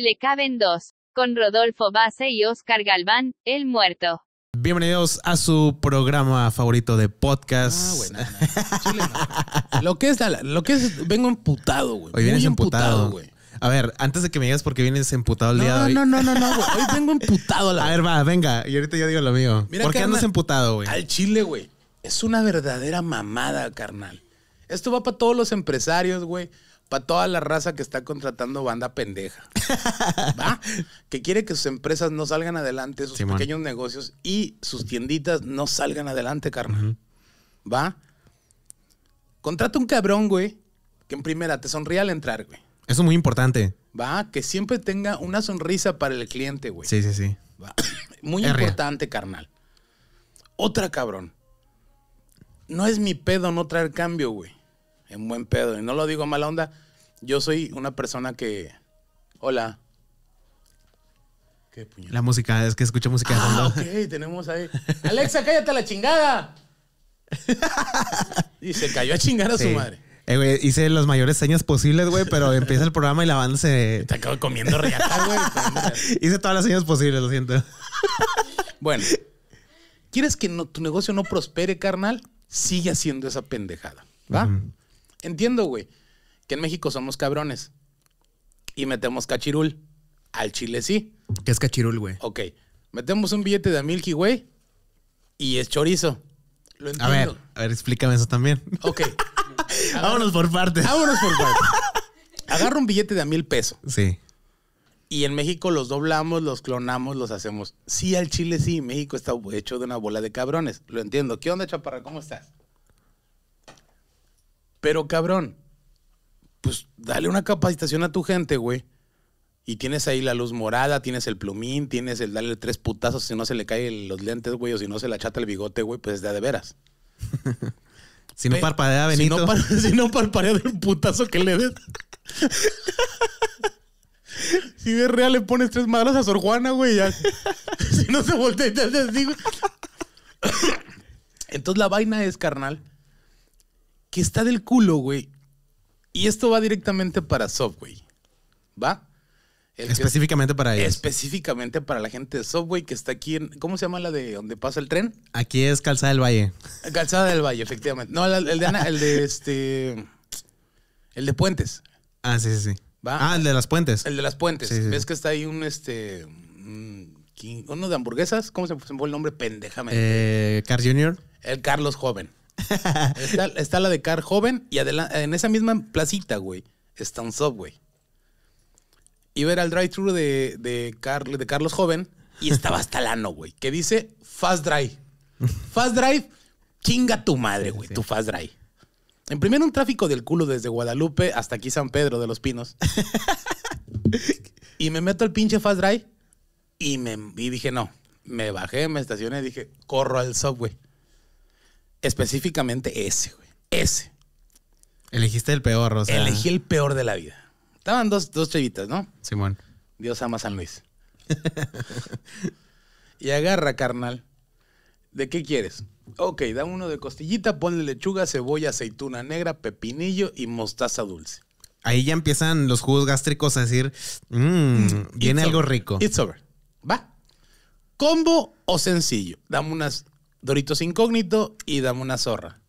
Le caben dos, con Rodolfo Base y Oscar Galván, el muerto. Bienvenidos a su programa favorito de podcast. Ah, lo que es, lo que es, vengo emputado, güey. Hoy vienes emputado, güey. A ver, antes de que me digas por qué vienes emputado el día de hoy. No, no, no, no, güey. Hoy vengo emputado. a ver, va, venga. Y ahorita ya digo lo mío. ¿Por qué andas emputado, güey? Al chile, güey. Es una verdadera mamada, carnal. Esto va para todos los empresarios, güey para toda la raza que está contratando banda pendeja. ¿Va? Que quiere que sus empresas no salgan adelante, sus pequeños negocios y sus tienditas no salgan adelante, carnal. ¿Va? Contrata un cabrón, güey, que en primera te sonría al entrar, güey. Eso es muy importante. Va, que siempre tenga una sonrisa para el cliente, güey. Sí, sí, sí. Muy importante, carnal. Otra cabrón. No es mi pedo no traer cambio, güey en buen pedo. Y no lo digo a mala onda. Yo soy una persona que. Hola. ¿Qué puñal? La música, es que escucho música de ah, fondo. Ah, ok, tenemos ahí. Alexa, cállate a la chingada. y se cayó a chingar a su madre. Eh, hice las mayores señas posibles, güey, pero empieza el programa y la banda se. Te acabo comiendo riata, güey. hice todas las señas posibles, lo siento. bueno, ¿quieres que tu negocio no prospere, carnal? Sigue haciendo esa pendejada, ¿va? Entiendo, güey, que en México somos cabrones y metemos cachirul. Al chile sí. ¿Qué es cachirul, güey? Ok. Metemos un billete de mil güey, y es chorizo. Lo entiendo. A ver, explícame eso también. Ok. vámonos por partes. Vámonos por partes. Agarra un billete de a mil pesos. Sí. Y en México los doblamos, los clonamos, los hacemos. Sí, al Chile sí. México está hecho de una bola de cabrones. Lo entiendo. ¿Qué onda, Chaparra? ¿Cómo estás? Pero cabrón, pues dale una capacitación a tu gente, güey. Y tienes ahí la luz morada, tienes el plumín, tienes el dale tres putazos si no se le caen los lentes, güey, o si no se le achata el bigote, güey, pues de de veras. si no parpadea, Benito. Si no, si no parpadea del putazo que le des. si de real le pones tres madras a Sor Juana, güey, ya. si no se voltea y te Entonces la vaina es, carnal, está del culo, güey. Y esto va directamente para Subway. ¿Va? específicamente para ellos. Específicamente para la gente de Subway que está aquí en. ¿Cómo se llama la de donde pasa el tren? Aquí es Calzada del Valle. Calzada del Valle, efectivamente. No, el, de Ana, el de este. El de Puentes. Ah, sí, sí, sí. Ah, el de las Puentes. El de las Puentes. Ves que está ahí un este. Mm, uno de hamburguesas. ¿Cómo se fue el nombre? Pendejamente. Eh, Car Junior. El Carlos Joven. está, la de Car Joven y en esa misma placita, güey, está un Subway. Iba a ir al drive-thru de, de, de Carlos Joven y estaba hasta lano, güey, que dice Fast Drive. Fast Drive, chinga tu madre, güey, tu Fast Drive. En primero un tráfico del culo desde Guadalupe hasta aquí San Pedro de los Pinos. y me meto al pinche Fast Drive y, me, dije, no, me bajé, me estacioné, dije, corro al subway. Específicamente ese, güey. Ese. Elegiste el peor, o Elegí el peor de la vida. Estaban dos, dos chavitas, ¿no? Simón. Dios ama a San Luis. y agarra, carnal. ¿De qué quieres? Ok, da uno de costillita, ponle lechuga, cebolla, aceituna negra, pepinillo y mostaza dulce. Ahí ya empiezan los jugos gástricos a decir, mmm, viene algo rico. It's over. ¿Va? ¿Combo o sencillo? Dame unas Doritos Incógnito y dame una zorra.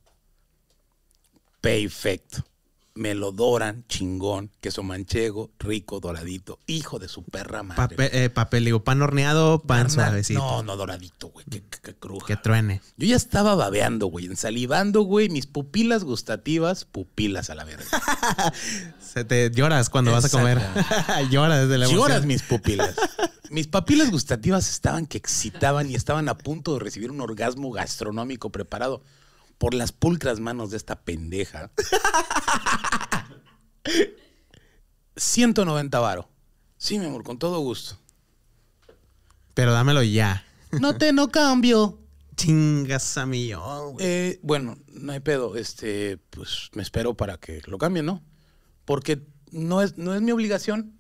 Perfecto me lo doran chingón, queso manchego, rico, doradito, hijo de su perra madre. Eh, papel, digo, pan horneado, pan suavecito. No, no, doradito, güey, que, cruja. Que truene. Yo ya estaba babeando, güey, ensalivando, güey, mis pupilas gustativas, pupilas a la verga. Se te lloras cuando vas a comer. lloras desde la emoción. Lloras mis pupilas. mis papilas gustativas estaban que excitaban y estaban a punto de recibir un orgasmo gastronómico preparado por las pulcras manos de esta pendeja. 190 varo. Sí, mi amor, con todo gusto. Pero dámelo ya. No te no cambio. Chingas a mí. güey. Eh, bueno, no hay pedo. Este, pues me espero para que lo cambien, ¿no? Porque no es, no es mi obligación.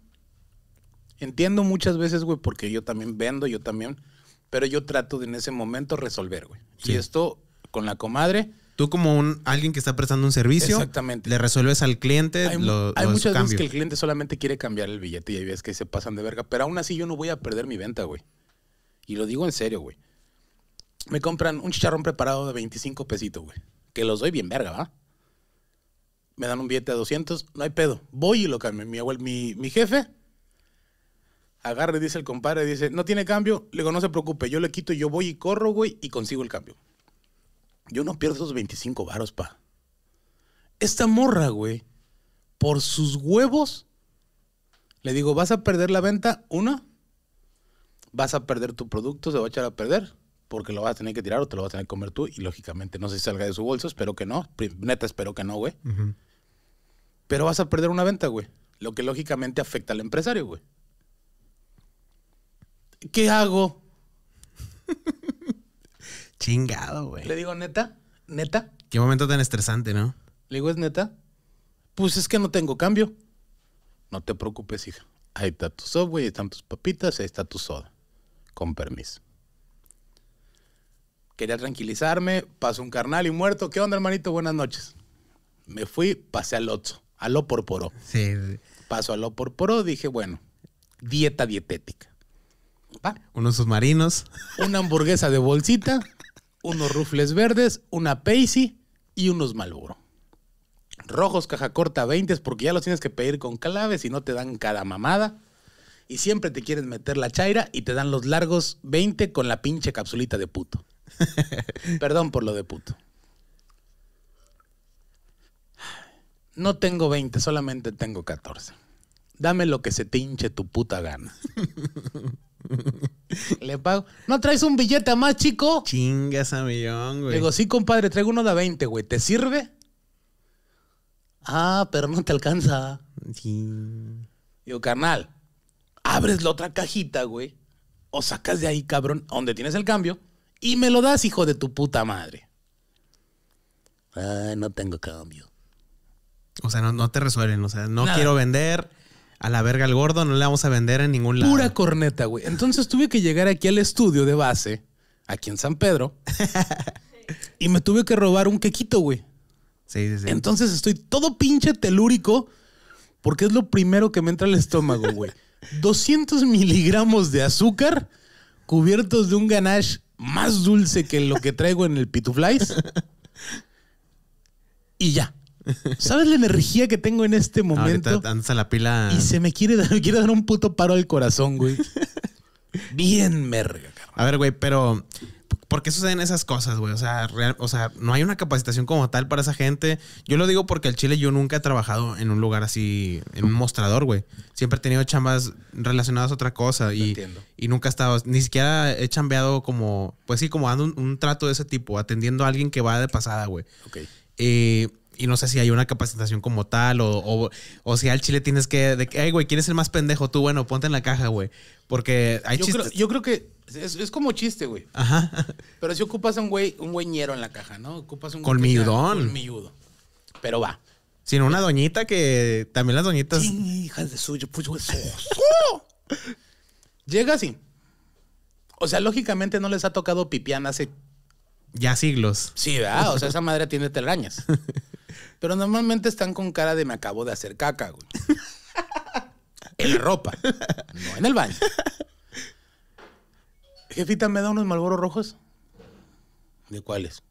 Entiendo muchas veces, güey, porque yo también vendo, yo también. Pero yo trato de en ese momento resolver, güey. Y esto con la comadre. Tú como un, alguien que está prestando un servicio, Exactamente. le resuelves al cliente. Hay, hay muchas veces que el cliente solamente quiere cambiar el billete y hay veces que se pasan de verga, pero aún así yo no voy a perder mi venta, güey. Y lo digo en serio, güey. Me compran un chicharrón preparado de 25 pesitos, güey. Que los doy bien verga, ¿va? Me dan un billete de 200, no hay pedo. Voy y lo cambio. Mi, mi, jefe agarre dice el compadre, dice, no tiene cambio. Le digo, no se preocupe, yo le quito, yo voy y corro, güey, y consigo el cambio. Yo no pierdo esos 25 baros, pa. Esta morra, güey, por sus huevos, le digo, vas a perder la venta, una, vas a perder tu producto, se va a echar a perder, porque lo vas a tener que tirar o te lo vas a tener que comer tú, y lógicamente no sé si salga de su bolso, espero que no, neta espero que no, güey. Pero vas a perder una venta, güey, lo que lógicamente afecta al empresario, güey. ¿Qué hago? Chingado, güey. Le digo, neta, neta. Qué momento tan estresante, ¿no? Le digo, es neta. Pues es que no tengo cambio. No te preocupes, hija. Ahí está tu software, ahí están tus papitas, ahí está tu soda. Con permiso. Quería tranquilizarme, pasó un carnal y muerto. ¿Qué onda, hermanito? Buenas noches. Me fui, pasé al otro, al por Sí. Paso al por dije, bueno, dieta dietética. ¿Va? Unos submarinos. Una hamburguesa de bolsita unos rufles verdes, una Paisy y unos Malboro. Rojos caja corta 20 porque ya los tienes que pedir con claves y no te dan cada mamada. Y siempre te quieren meter la chaira y te dan los largos 20 con la pinche capsulita de puto. Perdón por lo de puto. No tengo 20, solamente tengo 14. Dame lo que se te hinche tu puta gana. Le pago. ¿No traes un billete más, chico? Chingas a millón, güey. digo, sí, compadre, traigo uno de 20, güey. ¿Te sirve? Ah, pero no te alcanza. Sí. Digo, carnal, abres la otra cajita, güey. O sacas de ahí, cabrón, donde tienes el cambio. Y me lo das, hijo de tu puta madre. no tengo cambio. O sea, no, te resuelven. O sea, no quiero vender a la verga al gordo, no le vamos a vender en ningún lado. Pura corneta, güey. Entonces tuve que llegar aquí al estudio de base, aquí en San Pedro, y me tuve que robar un quequito, güey. Sí, sí, sí. Entonces estoy todo pinche telúrico porque es lo primero que me entra al estómago, güey. 200 miligramos de azúcar cubiertos de un ganache más dulce que lo que traigo en el pituflies. Y ya. ¿Sabes la energía que tengo en este momento? andas la pila. Y se me quiere dar, dar un puto paro al corazón, güey. Bien merga, cabrón. A ver, güey, pero. ¿Por qué suceden esas cosas, güey? O sea, o sea, no hay una capacitación como tal para esa gente. Yo lo digo porque al Chile yo nunca he trabajado en un lugar así, en un mostrador, güey. Siempre he tenido chambas relacionadas a otra cosa y, y, nunca he estado, ni siquiera he chambeado como, pues sí, como dando un, un trato de ese tipo, atendiendo a alguien que va de pasada, güey. Ok. Eh, y no sé si hay una capacitación como tal o, o, o si al chile tienes que, de güey, ¿quién es el más pendejo? Tú, bueno, ponte en la caja, güey. Porque hay yo chistes. Creo, yo creo que es, como chiste, güey. Ajá. Pero si ocupas a un güey, un güeñero en la caja, ¿no? Ocupas un un Colmilludo. Pero va. Sino una doñita que también las doñitas. hijas de suyo, pues Llega así. O sea, lógicamente no les ha tocado pipián hace. Ya siglos. Sí, ¿verdad? O sea, esa madre tiene telarañas. Pero normalmente están con cara de me acabo de hacer caca, güey. En la ropa, no en el baño. Jefita, ¿me da unos malboros rojos? ¿De cuáles?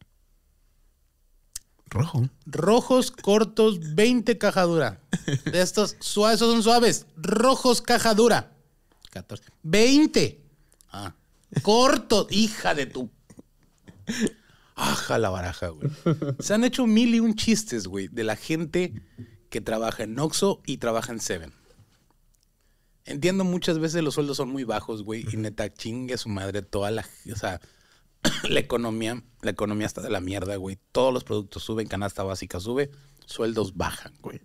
Rojo. Rojos, cortos, 20 caja dura. De estos, suaves, esos son suaves. Rojos, caja dura. 14. 20. Ah. Cortos, hija de tu. Baja la baraja, güey. Se han hecho mil y un chistes, güey, de la gente que trabaja en Oxo y trabaja en Seven. Entiendo muchas veces los sueldos son muy bajos, güey, y neta chingue su madre toda la, o sea, la economía, la economía está de la mierda, güey. Todos los productos suben, canasta básica sube, sueldos bajan, güey.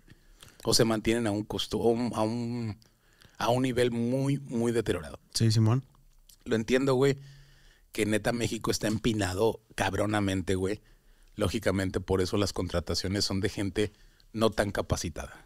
O se mantienen a un costo, a a un nivel muy, muy deteriorado. Sí, Simón. Lo entiendo, güey que neta México está empinado cabronamente, güey. Lógicamente, por eso las contrataciones son de gente no tan capacitada.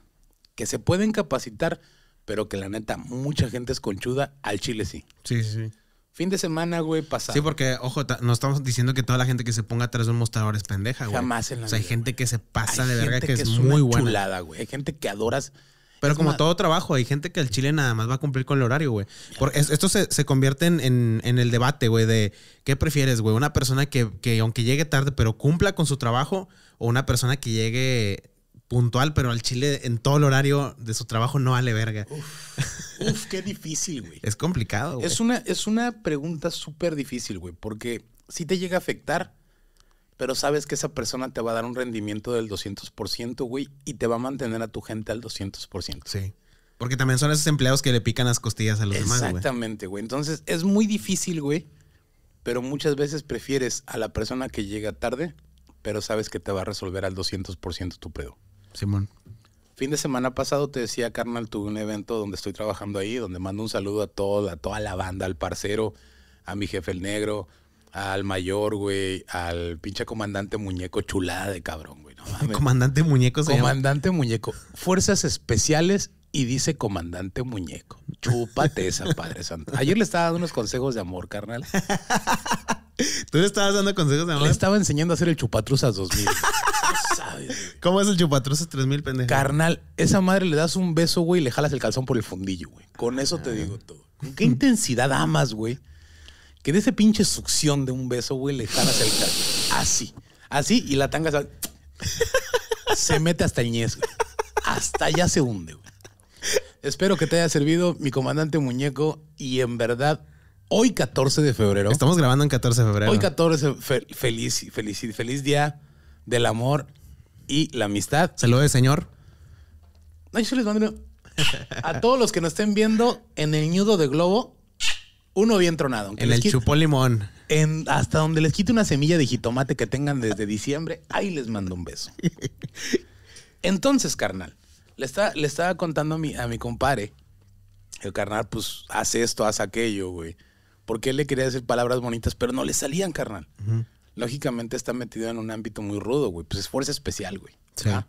Que se pueden capacitar, pero que la neta, mucha gente es conchuda, al Chile sí. Sí, sí, sí. Fin de semana, güey, pasado. Sí, porque, ojo, no estamos diciendo que toda la gente que se ponga atrás de un mostrador es pendeja, güey. Jamás en la O sea, hay gente que se pasa de verga que, es, muy buena. Chulada, güey. Hay gente que adoras pero como todo trabajo, hay gente que al chile nada más va a cumplir con el horario, güey. Porque esto se, convierte en, el debate, güey, de qué prefieres, güey. Una persona que, que aunque llegue tarde, pero cumpla con su trabajo, o una persona que llegue puntual, pero al chile en todo el horario de su trabajo no vale verga. Uf, qué difícil, güey. Es complicado, güey. Es una, es una pregunta súper difícil, güey, porque si te llega a afectar pero sabes que esa persona te va a dar un rendimiento del 200%, güey, y te va a mantener a tu gente al 200%. Sí. Porque también son esos empleados que le pican las costillas a los demás, Exactamente, güey. Entonces, es muy difícil, güey, pero muchas veces prefieres a la persona que llega tarde, pero sabes que te va a resolver al 200% tu pedo. Simón. Fin de semana pasado te decía, carnal, tuve un evento donde estoy trabajando ahí, donde mando un saludo a toda, a toda la banda, al parcero, a mi jefe el negro, al mayor, güey, al pinche comandante muñeco chulada de cabrón, güey. comandante muñeco se Comandante muñeco. Fuerzas especiales y dice comandante muñeco. Chúpate esa, Padre Santo. Ayer le estaba dando unos consejos de amor, carnal. ¿Tú le estabas dando consejos de amor? Le estaba enseñando a hacer el chupatruzas 2000. ¿Cómo es el chupatruzas 3000, pendejo? Carnal, esa madre le das un beso, güey, y le jalas el calzón por el fundillo, güey. Con eso te ah. digo todo. ¿Con qué intensidad amas, güey? que de ese pinche succión de un beso, güey, le jalas el cabello. Así. Así y la tanga se, mete hasta el ñez, güey. Hasta allá se hunde, güey. Espero que te haya servido, mi comandante muñeco, y en verdad hoy 14 de febrero. Estamos grabando en 14 de febrero. Hoy 14, feliz, feliz, feliz día del amor y la amistad. Saludos, señor. Ay, a todos los que nos estén viendo en el nudo de globo. Uno bien tronado. En el chupón limón. En, hasta donde les quite una semilla de jitomate que tengan desde diciembre, ahí les mando un beso. Entonces, carnal, le, está, le estaba contando a mi, a mi compadre. El carnal, pues, hace esto, hace aquello, güey. Porque él le quería decir palabras bonitas, pero no le salían, carnal. Lógicamente está metido en un ámbito muy rudo, güey. Pues es fuerza especial, güey. ¿Ah?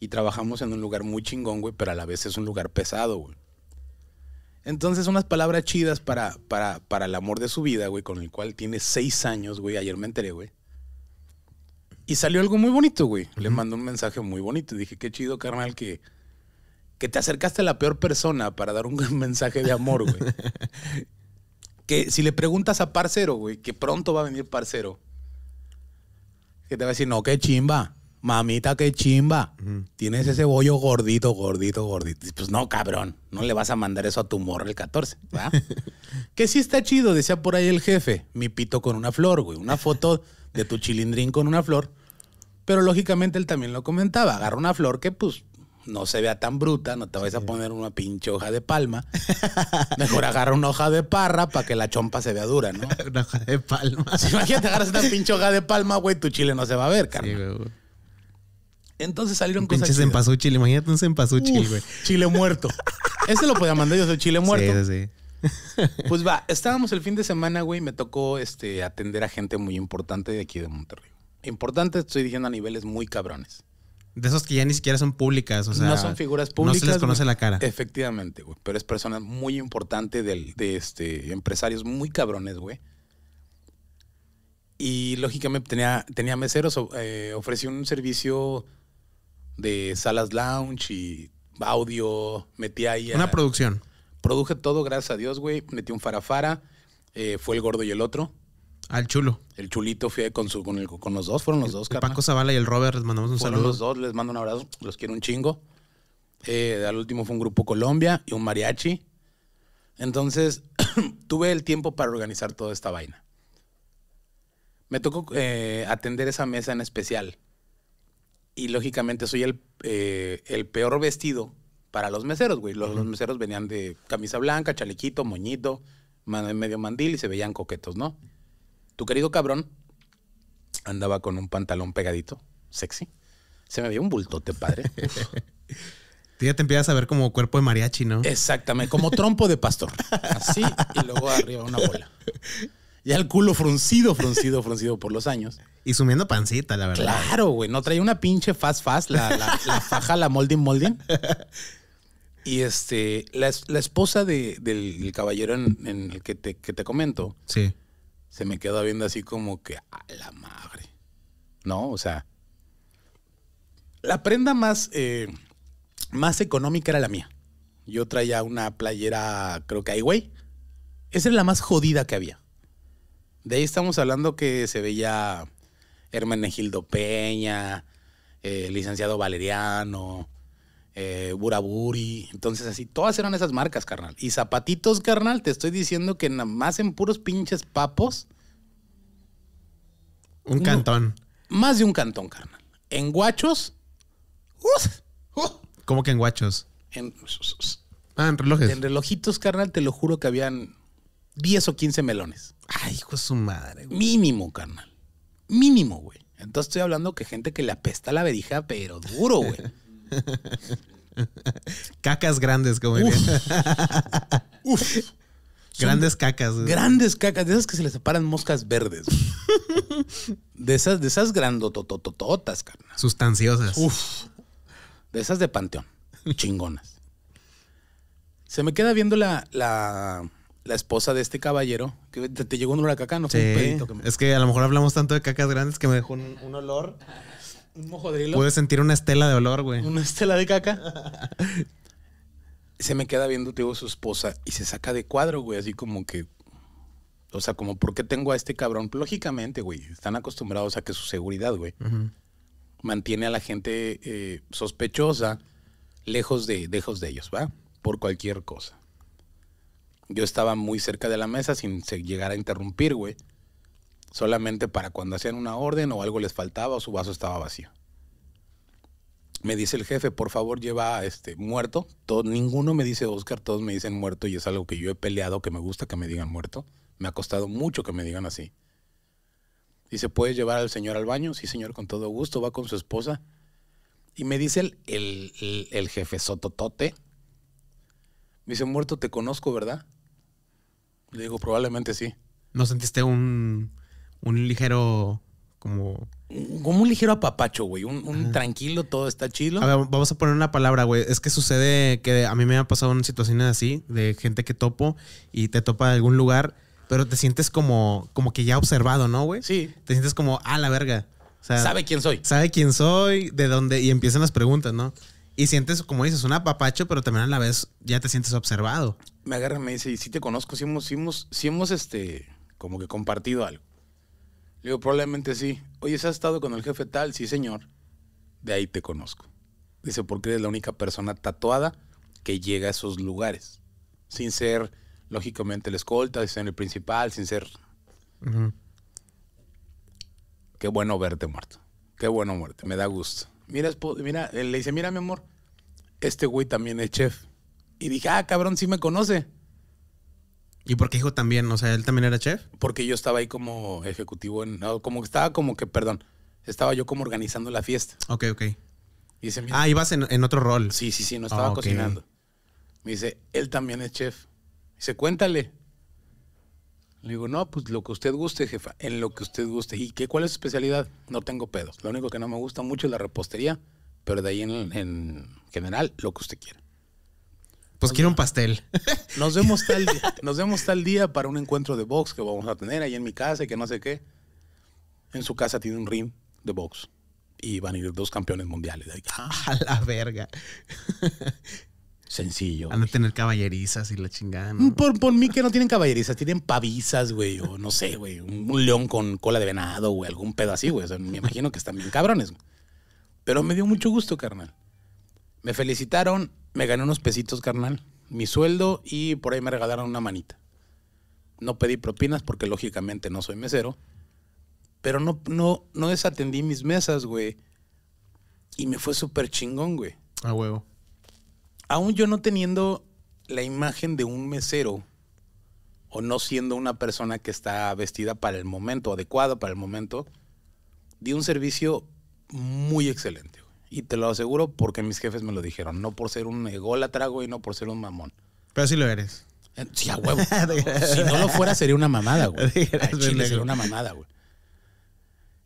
Y trabajamos en un lugar muy chingón, güey, pero a la vez es un lugar pesado, güey. Entonces, unas palabras chidas para, para, el amor de su vida, güey, con el cual tiene seis años, güey. Ayer me enteré, güey. Y salió algo muy bonito, güey. Le mandó un mensaje muy bonito. Dije, qué chido, carnal, que, que te acercaste a la peor persona para dar un mensaje de amor, güey. que si le preguntas a Parcero, güey, que pronto va a venir Parcero, que te va a decir, no, qué chimba mamita, qué chimba. Tienes ese bollo gordito, gordito, gordito. Pues no, cabrón, no le vas a mandar eso a tu morro el 14, que sí está chido, decía por ahí el jefe, mi pito con una flor, güey. Una foto de tu chilindrín con una flor. Pero lógicamente él también lo comentaba, agarra una flor que pues no se vea tan bruta, no te vayas a poner una pinchoja de palma. Mejor agarra una hoja de parra para que la chompa se vea dura, ¿no? una hoja de palma. imagínate, agarras una pinche de palma, güey, tu chile no se va a ver, carnal. Sí, entonces salieron cosas. Pinches Chile imagínate un cempasúchil, güey. Chile muerto. Ese lo podía mandar yo, soy chile muerto. Sí, sí. Pues va, estábamos el fin de semana, güey, me tocó este, atender a gente muy importante de aquí de Monterrey. Importante, estoy diciendo a niveles muy cabrones. De esos que ya ni siquiera son públicas, o sea. No son figuras públicas. No se les conoce la cara. Efectivamente, güey. Pero es persona muy importante de este, empresarios muy cabrones, güey. Y lógicamente tenía, tenía meseros, eh, ofrecí un servicio de salas lounge y audio, metí ahí. Una producción. Produje todo, gracias a Dios, güey. Metí un farafara, eh, fue el gordo y el otro. Al chulo. El chulito fue con, su, con, los dos, fueron los dos, el Paco Zavala y el Robert, les mandamos un saludo. los dos, les mando un abrazo, los quiero un chingo. Eh, al último fue un grupo Colombia y un mariachi. Entonces, tuve el tiempo para organizar toda esta vaina. Me tocó eh, atender esa mesa en especial. Y lógicamente soy eh, el, peor vestido para los meseros, güey. Los, los, meseros venían de camisa blanca, chalequito, moñito, medio mandil y se veían coquetos, ¿no? Tu querido cabrón andaba con un pantalón pegadito, sexy. Se me veía un bultote, padre. Tú ya te empiezas a ver como cuerpo de mariachi, ¿no? Exactamente, como trompo de pastor. Así y luego arriba una bola. Ya el culo fruncido, fruncido, fruncido por los años. Y sumiendo pancita, la verdad. Claro, güey. No traía una pinche fast fast, la, la, faja, la molding molding. Y este, la, la esposa del, caballero en, el que te, comento. Sí. Se me quedó viendo así como que a la madre. ¿No? O sea. La prenda más, eh, más económica era la mía. Yo traía una playera, creo que ahí, güey. Esa es la más jodida que había. De ahí estamos hablando que se veía Hermenegildo Peña, eh, licenciado Valeriano, eh, Buraburi. Entonces, así, todas eran esas marcas, carnal. Y zapatitos, carnal, te estoy diciendo que nada más en puros pinches papos. Un cantón. Más de un cantón, carnal. En guachos. ¿Cómo que en guachos? Ah, en relojes. En relojitos, carnal, te lo juro que habían 10 o 15 melones. Ay, hijo de su madre. Mínimo, carnal. Mínimo, güey. Entonces estoy hablando que gente que le apesta la verija, pero duro, güey. cacas grandes, como Grandes cacas. Grandes cacas, de esas que se les separan moscas verdes. de esas, de esas grandotototototas, carnal. Sustanciosas. Uf. De esas de panteón. Chingonas. Se me queda viendo la la esposa de este caballero, que te, llegó un olor a caca, ¿no? Es que a lo mejor hablamos tanto de cacas grandes que me dejó un, olor. Un mojodrilo. Pude sentir una estela de olor, güey. Una estela de caca. se me queda viendo, te su esposa y se saca de cuadro, güey, así como que. O sea, como, ¿por qué tengo a este cabrón? Lógicamente, güey, están acostumbrados a que su seguridad, güey, mantiene a la gente eh, sospechosa lejos de, lejos de ellos, ¿va? Por cualquier cosa yo estaba muy cerca de la mesa sin llegar a interrumpir, güey. Solamente para cuando hacían una orden o algo les faltaba o su vaso estaba vacío. Me dice el jefe, por favor, lleva a este muerto. Todo, ninguno me dice Oscar, todos me dicen muerto y es algo que yo he peleado, que me gusta que me digan muerto. Me ha costado mucho que me digan así. Dice, ¿puedes llevar al señor al baño? Sí, señor, con todo gusto. Va con su esposa. Y me dice el, el jefe Sototote, me dice, muerto, te conozco, ¿verdad? Le digo, probablemente sí. ¿No sentiste un, un ligero como... Como un ligero apapacho, güey. Un, tranquilo, todo está chido. A ver, vamos a poner una palabra, güey. Es que sucede que a mí me ha pasado una situaciones así, de gente que topo y te topa de algún lugar, pero te sientes como, como que ya observado, ¿no, güey? Sí. Te sientes como, a ah, la verga. sabe quién soy. Sabe quién soy, de dónde, y empiezan las preguntas, ¿no? Y sientes, como dices, un apapacho, pero también a la vez ya te sientes observado. Me agarra y me dice, y si te conozco, si hemos, si hemos, este, como que compartido algo. Le digo, probablemente sí. Oye, ¿se has estado con el jefe tal? Sí, señor. De ahí te conozco. Dice, porque eres la única persona tatuada que llega a esos lugares. Sin ser, lógicamente, La escolta, sin ser el principal, sin ser... Qué bueno verte muerto. Qué bueno muerte. Me da gusto mira, mira, eh, le dice, mira, mi amor, este güey también es chef. Y dije, ah, cabrón, sí me conoce. ¿Y por qué dijo también? O sea, él también era chef. Porque yo estaba ahí como ejecutivo, en, como estaba como que, perdón, estaba yo como organizando la fiesta. Ok, ok. ah, ibas en, otro rol. Sí, sí, sí, no estaba ah, cocinando. Me dice, él también es chef. Dice, cuéntale. Le digo, no, pues lo que usted guste, jefa, en lo que usted guste. ¿Y qué, cuál es su especialidad? No tengo pedos. Lo único que no me gusta mucho es la repostería, pero de ahí en, general, lo que usted quiera. Pues quiero un pastel. Nos vemos, tal día, nos vemos tal día para un encuentro de box que vamos a tener ahí en mi casa y que no sé qué. En su casa tiene un ring de box y van a ir dos campeones mundiales. a la verga. Sencillo. a no tener caballerizas y la chingada. Mm, por, por, mí que no tienen caballerizas, tienen pavisas, güey, o no sé, güey, un, león con cola de venado, güey, algún pedo así, güey. me imagino que están bien cabrones. Pero me dio mucho gusto, carnal. Me felicitaron, me gané unos pesitos, carnal, mi sueldo y por ahí me regalaron una manita. No pedí propinas porque lógicamente no soy mesero, pero no, no, no desatendí mis mesas, güey. Y me fue súper chingón, güey. A huevo aún yo no teniendo la imagen de un mesero o no siendo una persona que está vestida para el momento, adecuada para el momento, di un servicio muy excelente. Y te lo aseguro porque mis jefes me lo dijeron, no por ser un trago y no por ser un mamón. Pero sí lo eres. Eh, si no lo fuera, sería una mamada, güey. sería una mamada, güey.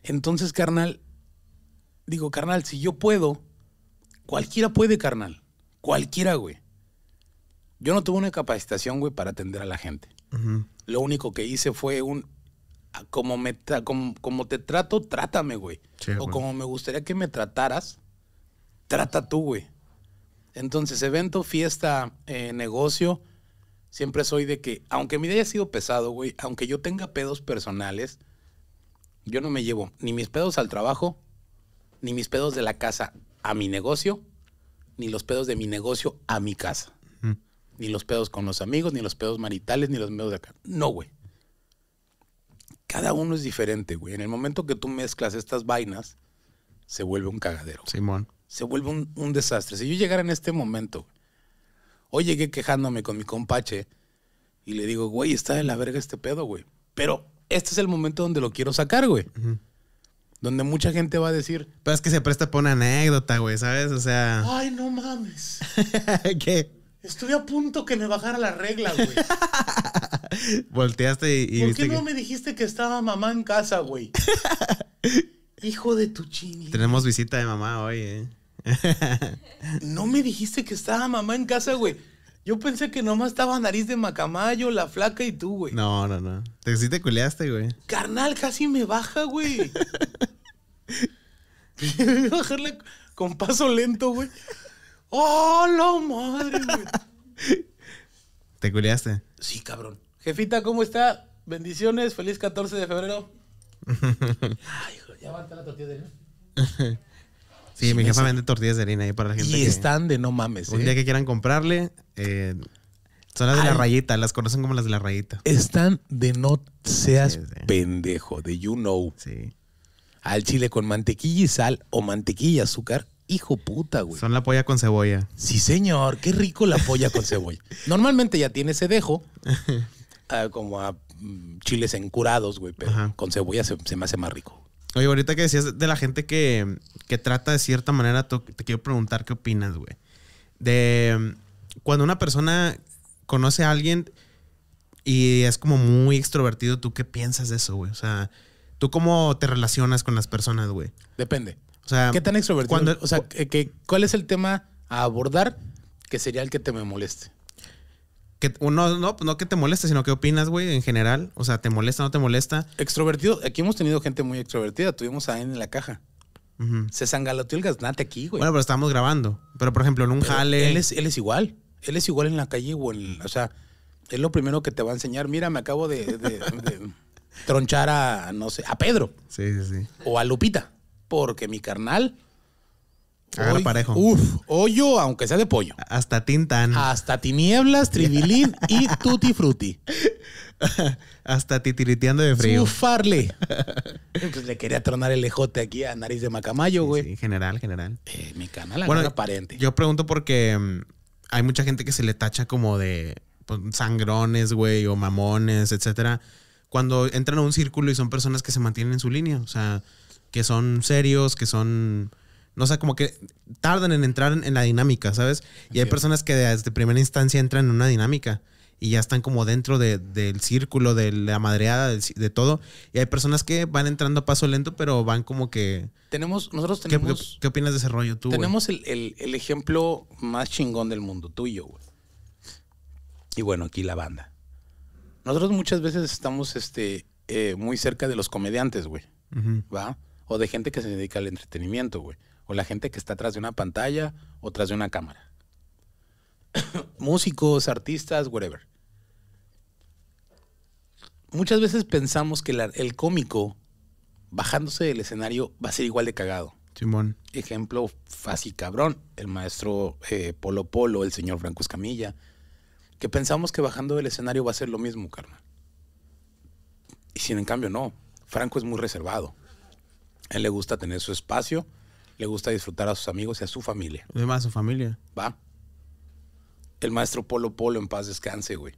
Entonces, carnal, digo, carnal, si yo puedo, cualquiera puede, carnal. Cualquiera, güey. Yo no tuve una capacitación, güey, para atender a la gente. Lo único que hice fue un... Como, me como, te trato, trátame, güey. o como me gustaría que me trataras, trata tú, güey. Entonces, evento, fiesta, eh, negocio, siempre soy de que, aunque mi día haya sido pesado, güey, aunque yo tenga pedos personales, yo no me llevo ni mis pedos al trabajo, ni mis pedos de la casa a mi negocio, ni los pedos de mi negocio a mi casa. Ni los pedos con los amigos, ni los pedos maritales, ni los pedos de acá. No, güey. Cada uno es diferente, güey. En el momento que tú mezclas estas vainas, se vuelve un cagadero. Simón. Se vuelve un, desastre. Si yo llegara en este momento, güey, hoy llegué quejándome con mi compache y le digo, güey, está de la verga este pedo, güey. Pero este es el momento donde lo quiero sacar, güey donde mucha gente va a decir. Pero es que se presta por una anécdota, güey, ¿sabes? O sea. Ay, no mames. ¿Qué? Estuve a punto que me bajara la regla, güey. Volteaste y. ¿Por qué no me dijiste que estaba mamá en casa, güey? Hijo de tu ching... Tenemos visita de mamá hoy, eh. no me dijiste que estaba mamá en casa, güey. Yo pensé que nomás estaba nariz de Macamayo, la flaca y tú, güey. No, no, no. sí te culeaste, güey. Carnal, casi me baja, güey. Bajarle con paso lento, güey. ¡Oh, la madre, güey! ¿Te culeaste? Sí, cabrón. Jefita, ¿cómo está? Bendiciones, feliz 14 de febrero. Ay, hijo, ya va la tortilla de harina. Sí, mi jefa vende tortillas de harina ahí para la gente. Y están de no mames. Un día ¿eh? que quieran comprarle, eh, son las de la rayita, las conocen como las de la rayita. Están de no seas pendejo, de you know. Sí. Al chile con mantequilla y sal o mantequilla y azúcar. Hijo puta, güey. Son la polla con cebolla. Sí, señor. Qué rico la polla con cebolla. Normalmente ya tiene ese dejo, ah, como a mm, chiles encurados, güey, pero con cebolla se, me hace más rico. Oye, ahorita que decías de la gente que, trata de cierta manera, te quiero preguntar qué opinas, güey. De cuando una persona conoce a alguien y es como muy extrovertido, ¿tú qué piensas de eso, güey? O sea, ¿tú cómo te relacionas con las personas, güey? Depende. O sea, ¿qué tan extrovertido? o sea, eh, ¿cuál es el tema a abordar que sería el que te me moleste? Que, no, no, pues no que te moleste, sino que opinas, güey, en general. O sea, ¿te molesta, o no te molesta? Extrovertido, aquí hemos tenido gente muy extrovertida. Tuvimos a N en la caja. Se sangaloteó el gaznate aquí, güey. Bueno, pero estamos grabando. Pero, por ejemplo, en un jale. Él es, él es igual él es igual en la calle o en, o sea, es lo primero que te va a enseñar. Mira, me acabo de, tronchar a, no sé, a Pedro. Sí, sí, sí. O a Lupita. Porque mi carnal. Agarra parejo. Uf, hoyo, aunque sea de pollo. Hasta Tintan. Hasta Tinieblas, Tribilín y Tutti Frutti. Hasta titiriteando de frío. Ufarle. Pues le quería tronar el lejote aquí a nariz de Macamayo, güey. Sí, general, general. Eh, mi canal, bueno, aparente. Yo pregunto porque mm, hay mucha gente que se le tacha como de pues, sangrones, güey, o mamones, etcétera. Cuando entran a un círculo y son personas que se mantienen en su línea, o sea, que son serios, que son no sé, como que tardan en entrar en, la dinámica, ¿sabes? Y hay personas que desde primera instancia entran en una dinámica y ya están como dentro del círculo, de la madreada, de, todo. Y hay personas que van entrando a paso lento, pero van como que... Tenemos, nosotros tenemos... ¿Qué, opinas de ese rollo tú? Tenemos el, ejemplo más chingón del mundo, tú y yo, güey. Y bueno, aquí la banda. Nosotros muchas veces estamos este, eh, muy cerca de los comediantes, güey. ¿Va? O de gente que se dedica al entretenimiento, güey. O la gente que está atrás de una pantalla o atrás de una cámara. músicos, artistas, whatever. Muchas veces pensamos que el cómico, bajándose del escenario, va a ser igual de cagado. Simón. Ejemplo fácil, cabrón. El maestro eh, Polo Polo, el señor Franco Escamilla. Que pensamos que bajando del escenario va a ser lo mismo, carnal. Y sin en cambio, no. Franco es muy reservado. A él le gusta tener su espacio, le gusta disfrutar a sus amigos y a su familia. Además, a su familia. Va el maestro Polo Polo en paz descanse, güey.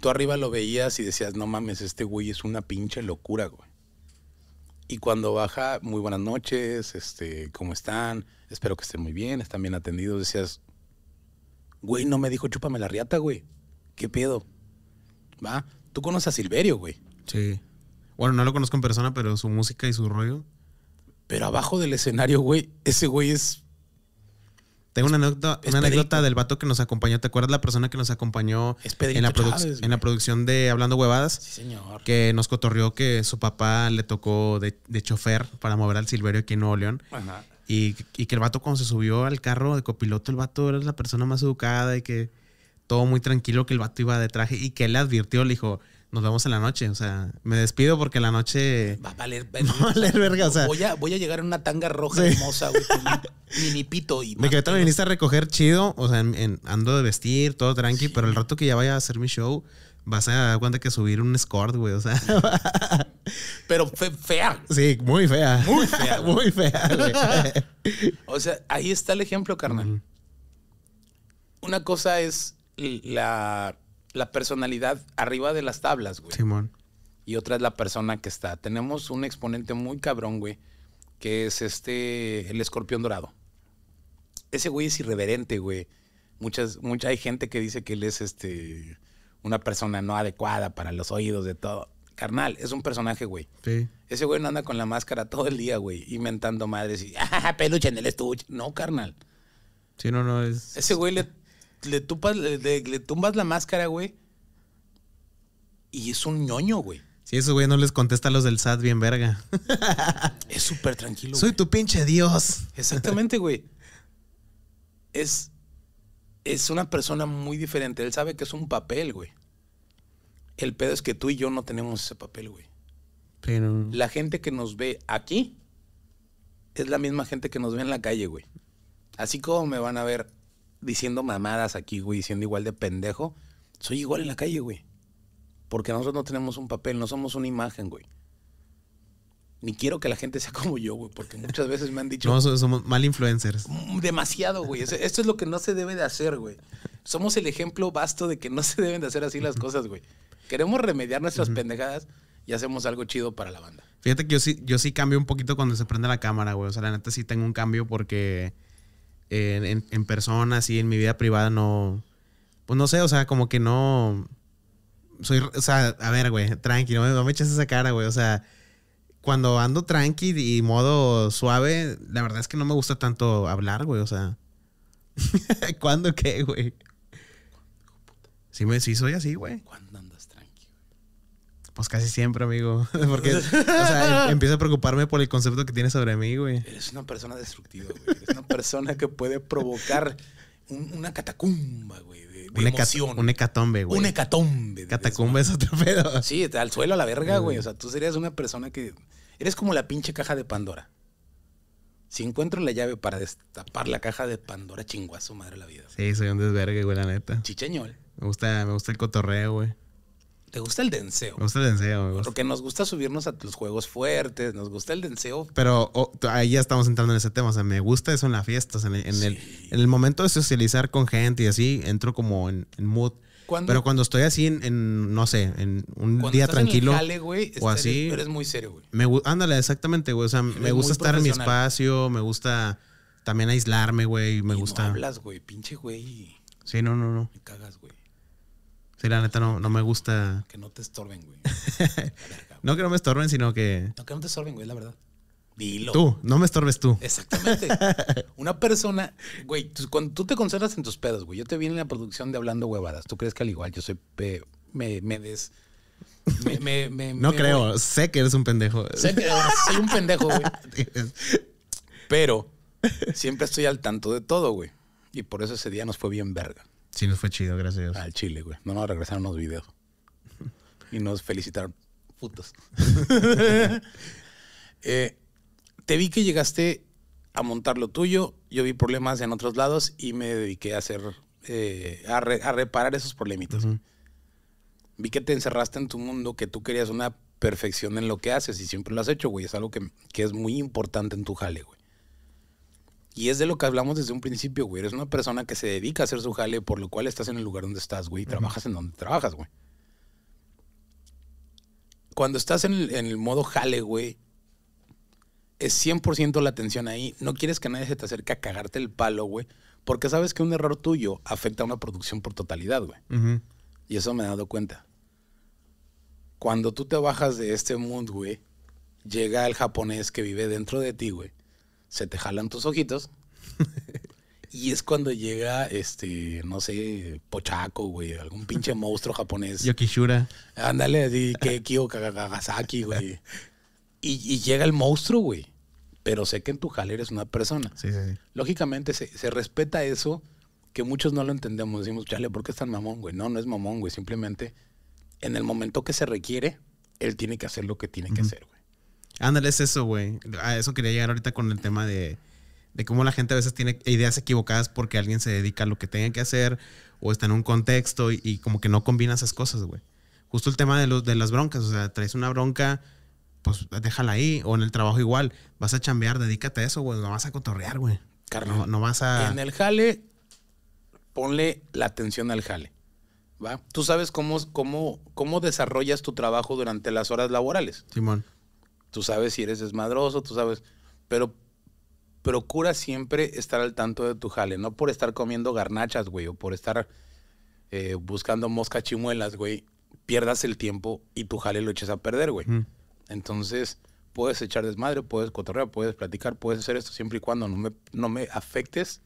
Tú arriba lo veías y decías, no mames, este güey es una pinche locura, güey. Y cuando baja, muy buenas noches, este, ¿cómo están? Espero que estén muy bien, están bien atendidos. Decías, güey, no me dijo chúpame la riata, güey. ¿Qué pedo? ¿Va? Tú conoces a Silverio, güey. Sí. Bueno, no lo conozco en persona, pero su música y su rollo. Pero abajo del escenario, güey, ese güey es tengo una anécdota, una anécdota del vato que nos acompañó. ¿Te acuerdas la persona que nos acompañó en la, producción de Hablando Huevadas? Sí, señor. Que nos cotorrió que su papá le tocó de, chofer para mover al Silverio aquí en Nuevo León. Ajá. Y, y, que el vato cuando se subió al carro de copiloto, el vato era la persona más educada y que todo muy tranquilo, que el vato iba de traje y que él le advirtió, le dijo, nos vemos en la noche. O sea, me despido porque en la noche. Va a valer verga. Va a verga. O sea, voy a, voy a llegar en una tanga roja hermosa, güey, con mini pito. Y Me que también a recoger chido. O sea, ando de vestir, todo tranqui. Pero el rato que ya vaya a hacer mi show, vas a dar cuenta que subir un escort, güey. O sea. Pero fea. Sí, muy fea. Muy fea. muy fea, O sea, ahí está el ejemplo, carnal. Una cosa es la la personalidad arriba de las tablas, güey. Simón. Y otra es la persona que está. Tenemos un exponente muy cabrón, güey, que es este, el escorpión dorado. Ese güey es irreverente, güey. Muchas, mucha hay gente que dice que él es este, una persona no adecuada para los oídos de todo. Carnal, es un personaje, güey. Sí. Ese güey no anda con la máscara todo el día, güey, inventando madres y, ¡Ah, peluche en el estuche. No, carnal. Sí, no, no, es... Ese güey le le, tumbas la máscara, güey. Y es un ñoño, güey. Si eso, güey, no les contesta a los del SAT bien verga. es súper tranquilo. Soy tu pinche Dios. Exactamente, güey. Es, es una persona muy diferente. Él sabe que es un papel, güey. El pedo es que tú y yo no tenemos ese papel, güey. Pero... La gente que nos ve aquí es la misma gente que nos ve en la calle, güey. Así como me van a ver diciendo mamadas aquí, güey, siendo igual de pendejo, soy igual en la calle, güey. Porque nosotros no tenemos un papel, no somos una imagen, güey. Ni quiero que la gente sea como yo, güey, porque muchas veces me han dicho... No, somos mal influencers. Mm, demasiado, güey. Esto es lo que no se debe de hacer, güey. Somos el ejemplo vasto de que no se deben de hacer así las cosas, güey. Queremos remediar nuestras pendejadas y hacemos algo chido para la banda. Fíjate que yo sí, yo sí cambio un poquito cuando se prende la cámara, güey. O sea, la neta sí tengo un cambio porque en, en, persona, así, en mi vida privada, no. Pues no sé, o sea, como que no. Soy, o sea, a ver, güey, tranqui, no, me eches esa cara, güey, o sea cuando ando tranqui y modo suave, la verdad es que no me gusta tanto hablar, güey. O sea, ¿cuándo qué, güey? Sí, me, sí soy así, güey. ¿Cuándo? Pues casi siempre, amigo. Porque, em, empiezo a preocuparme por el concepto que tienes sobre mí, güey. Eres una persona destructiva, güey. Eres una persona que puede provocar una catacumba, güey, una un hecatombe, güey. Un hecatombe. Catacumba es otro pedo. Sí, al suelo, a la verga, güey. O sea, tú serías una persona que... Eres como la pinche caja de Pandora. Si encuentro la llave para destapar la caja de Pandora, su madre la vida. Sí, soy un desvergue, güey, la neta. Chicheñol. Me gusta, me gusta el cotorreo, güey. ¿Te gusta el denseo? Me gusta el denseo. güey. Porque nos gusta subirnos a los juegos fuertes, nos gusta el denseo. Pero ahí ya estamos entrando en ese tema. O sea, me gusta eso en las fiestas, en, el, momento de socializar con gente y así, entro como en, mood. Pero cuando estoy así en, no sé, en un día tranquilo. o así. pero es muy serio, güey. Me, ándale, exactamente, güey. O sea, me gusta estar en mi espacio, me gusta también aislarme, güey. Me gusta. No hablas, güey, pinche güey. Sí, no, no, no. Me cagas, güey. Sí, la neta no, me gusta. Que no te estorben, güey. no que no me estorben, sino que. No que no te estorben, güey, la verdad. Dilo. Tú, no me estorbes tú. Exactamente. Una persona, güey, cuando tú te concentras en tus pedos, güey. Yo te vi en la producción de Hablando Huevadas. ¿Tú crees que al igual yo soy. Me, des. no creo, sé que eres un pendejo. Sé que soy un pendejo, güey. Pero siempre estoy al tanto de todo, güey. Y por eso ese día nos fue bien verga. Sí, nos fue chido, gracias Al Chile, güey. No nos regresaron los videos. y nos felicitaron. Putos. Eh, te vi que llegaste a montar lo tuyo. Yo vi problemas en otros lados y me dediqué a hacer. Eh, a, reparar esos problemitas. Vi que te encerraste en tu mundo, que tú querías una perfección en lo que haces y siempre lo has hecho, güey. Es algo que, que es muy importante en tu jale, güey. Y es de lo que hablamos desde un principio, güey. Eres una persona que se dedica a hacer su jale, por lo cual estás en el lugar donde estás, güey. Y trabajas en donde trabajas, güey. Cuando estás en el, modo jale, güey, es 100% la atención ahí. No quieres que nadie se te acerque a cagarte el palo, güey. Porque sabes que un error tuyo afecta a una producción por totalidad, güey. Y eso me he dado cuenta. Cuando tú te bajas de este mundo, güey, llega el japonés que vive dentro de ti, güey se te jalan tus ojitos. y es cuando llega, este, no sé, Pochaco, güey, algún pinche monstruo japonés. Yokishura. Ándale, así, Kagasaki, güey. Y, llega el monstruo, güey. Pero sé que en tu jale eres una persona. Sí, sí, Lógicamente se, respeta eso que muchos no lo entendemos. Decimos, chale, ¿por qué es tan mamón, güey? No, no es mamón, güey. Simplemente en el momento que se requiere, él tiene que hacer lo que tiene que hacer, güey. Ándale, es eso, güey. A eso quería llegar ahorita con el tema de, de cómo la gente a veces tiene ideas equivocadas porque alguien se dedica a lo que tenga que hacer o está en un contexto y, como que no combina esas cosas, güey. Justo el tema de, los, de las broncas, o sea, traes una bronca, pues déjala ahí, o en el trabajo igual, vas a chambear, dedícate a eso, güey, no vas a cotorrear, güey. No, vas a... En el jale, ponle la atención al jale. ¿va? Tú sabes cómo, cómo, cómo desarrollas tu trabajo durante las horas laborales. Simón. Tú sabes si eres desmadroso, tú sabes, pero procura siempre estar al tanto de tu jale, no por estar comiendo garnachas, güey, o por estar eh, buscando mosca chimuelas, güey, pierdas el tiempo y tu jale lo eches a perder, güey. Entonces, puedes echar desmadre, puedes cotorrear, puedes platicar, puedes hacer esto siempre y cuando no me, no me afectes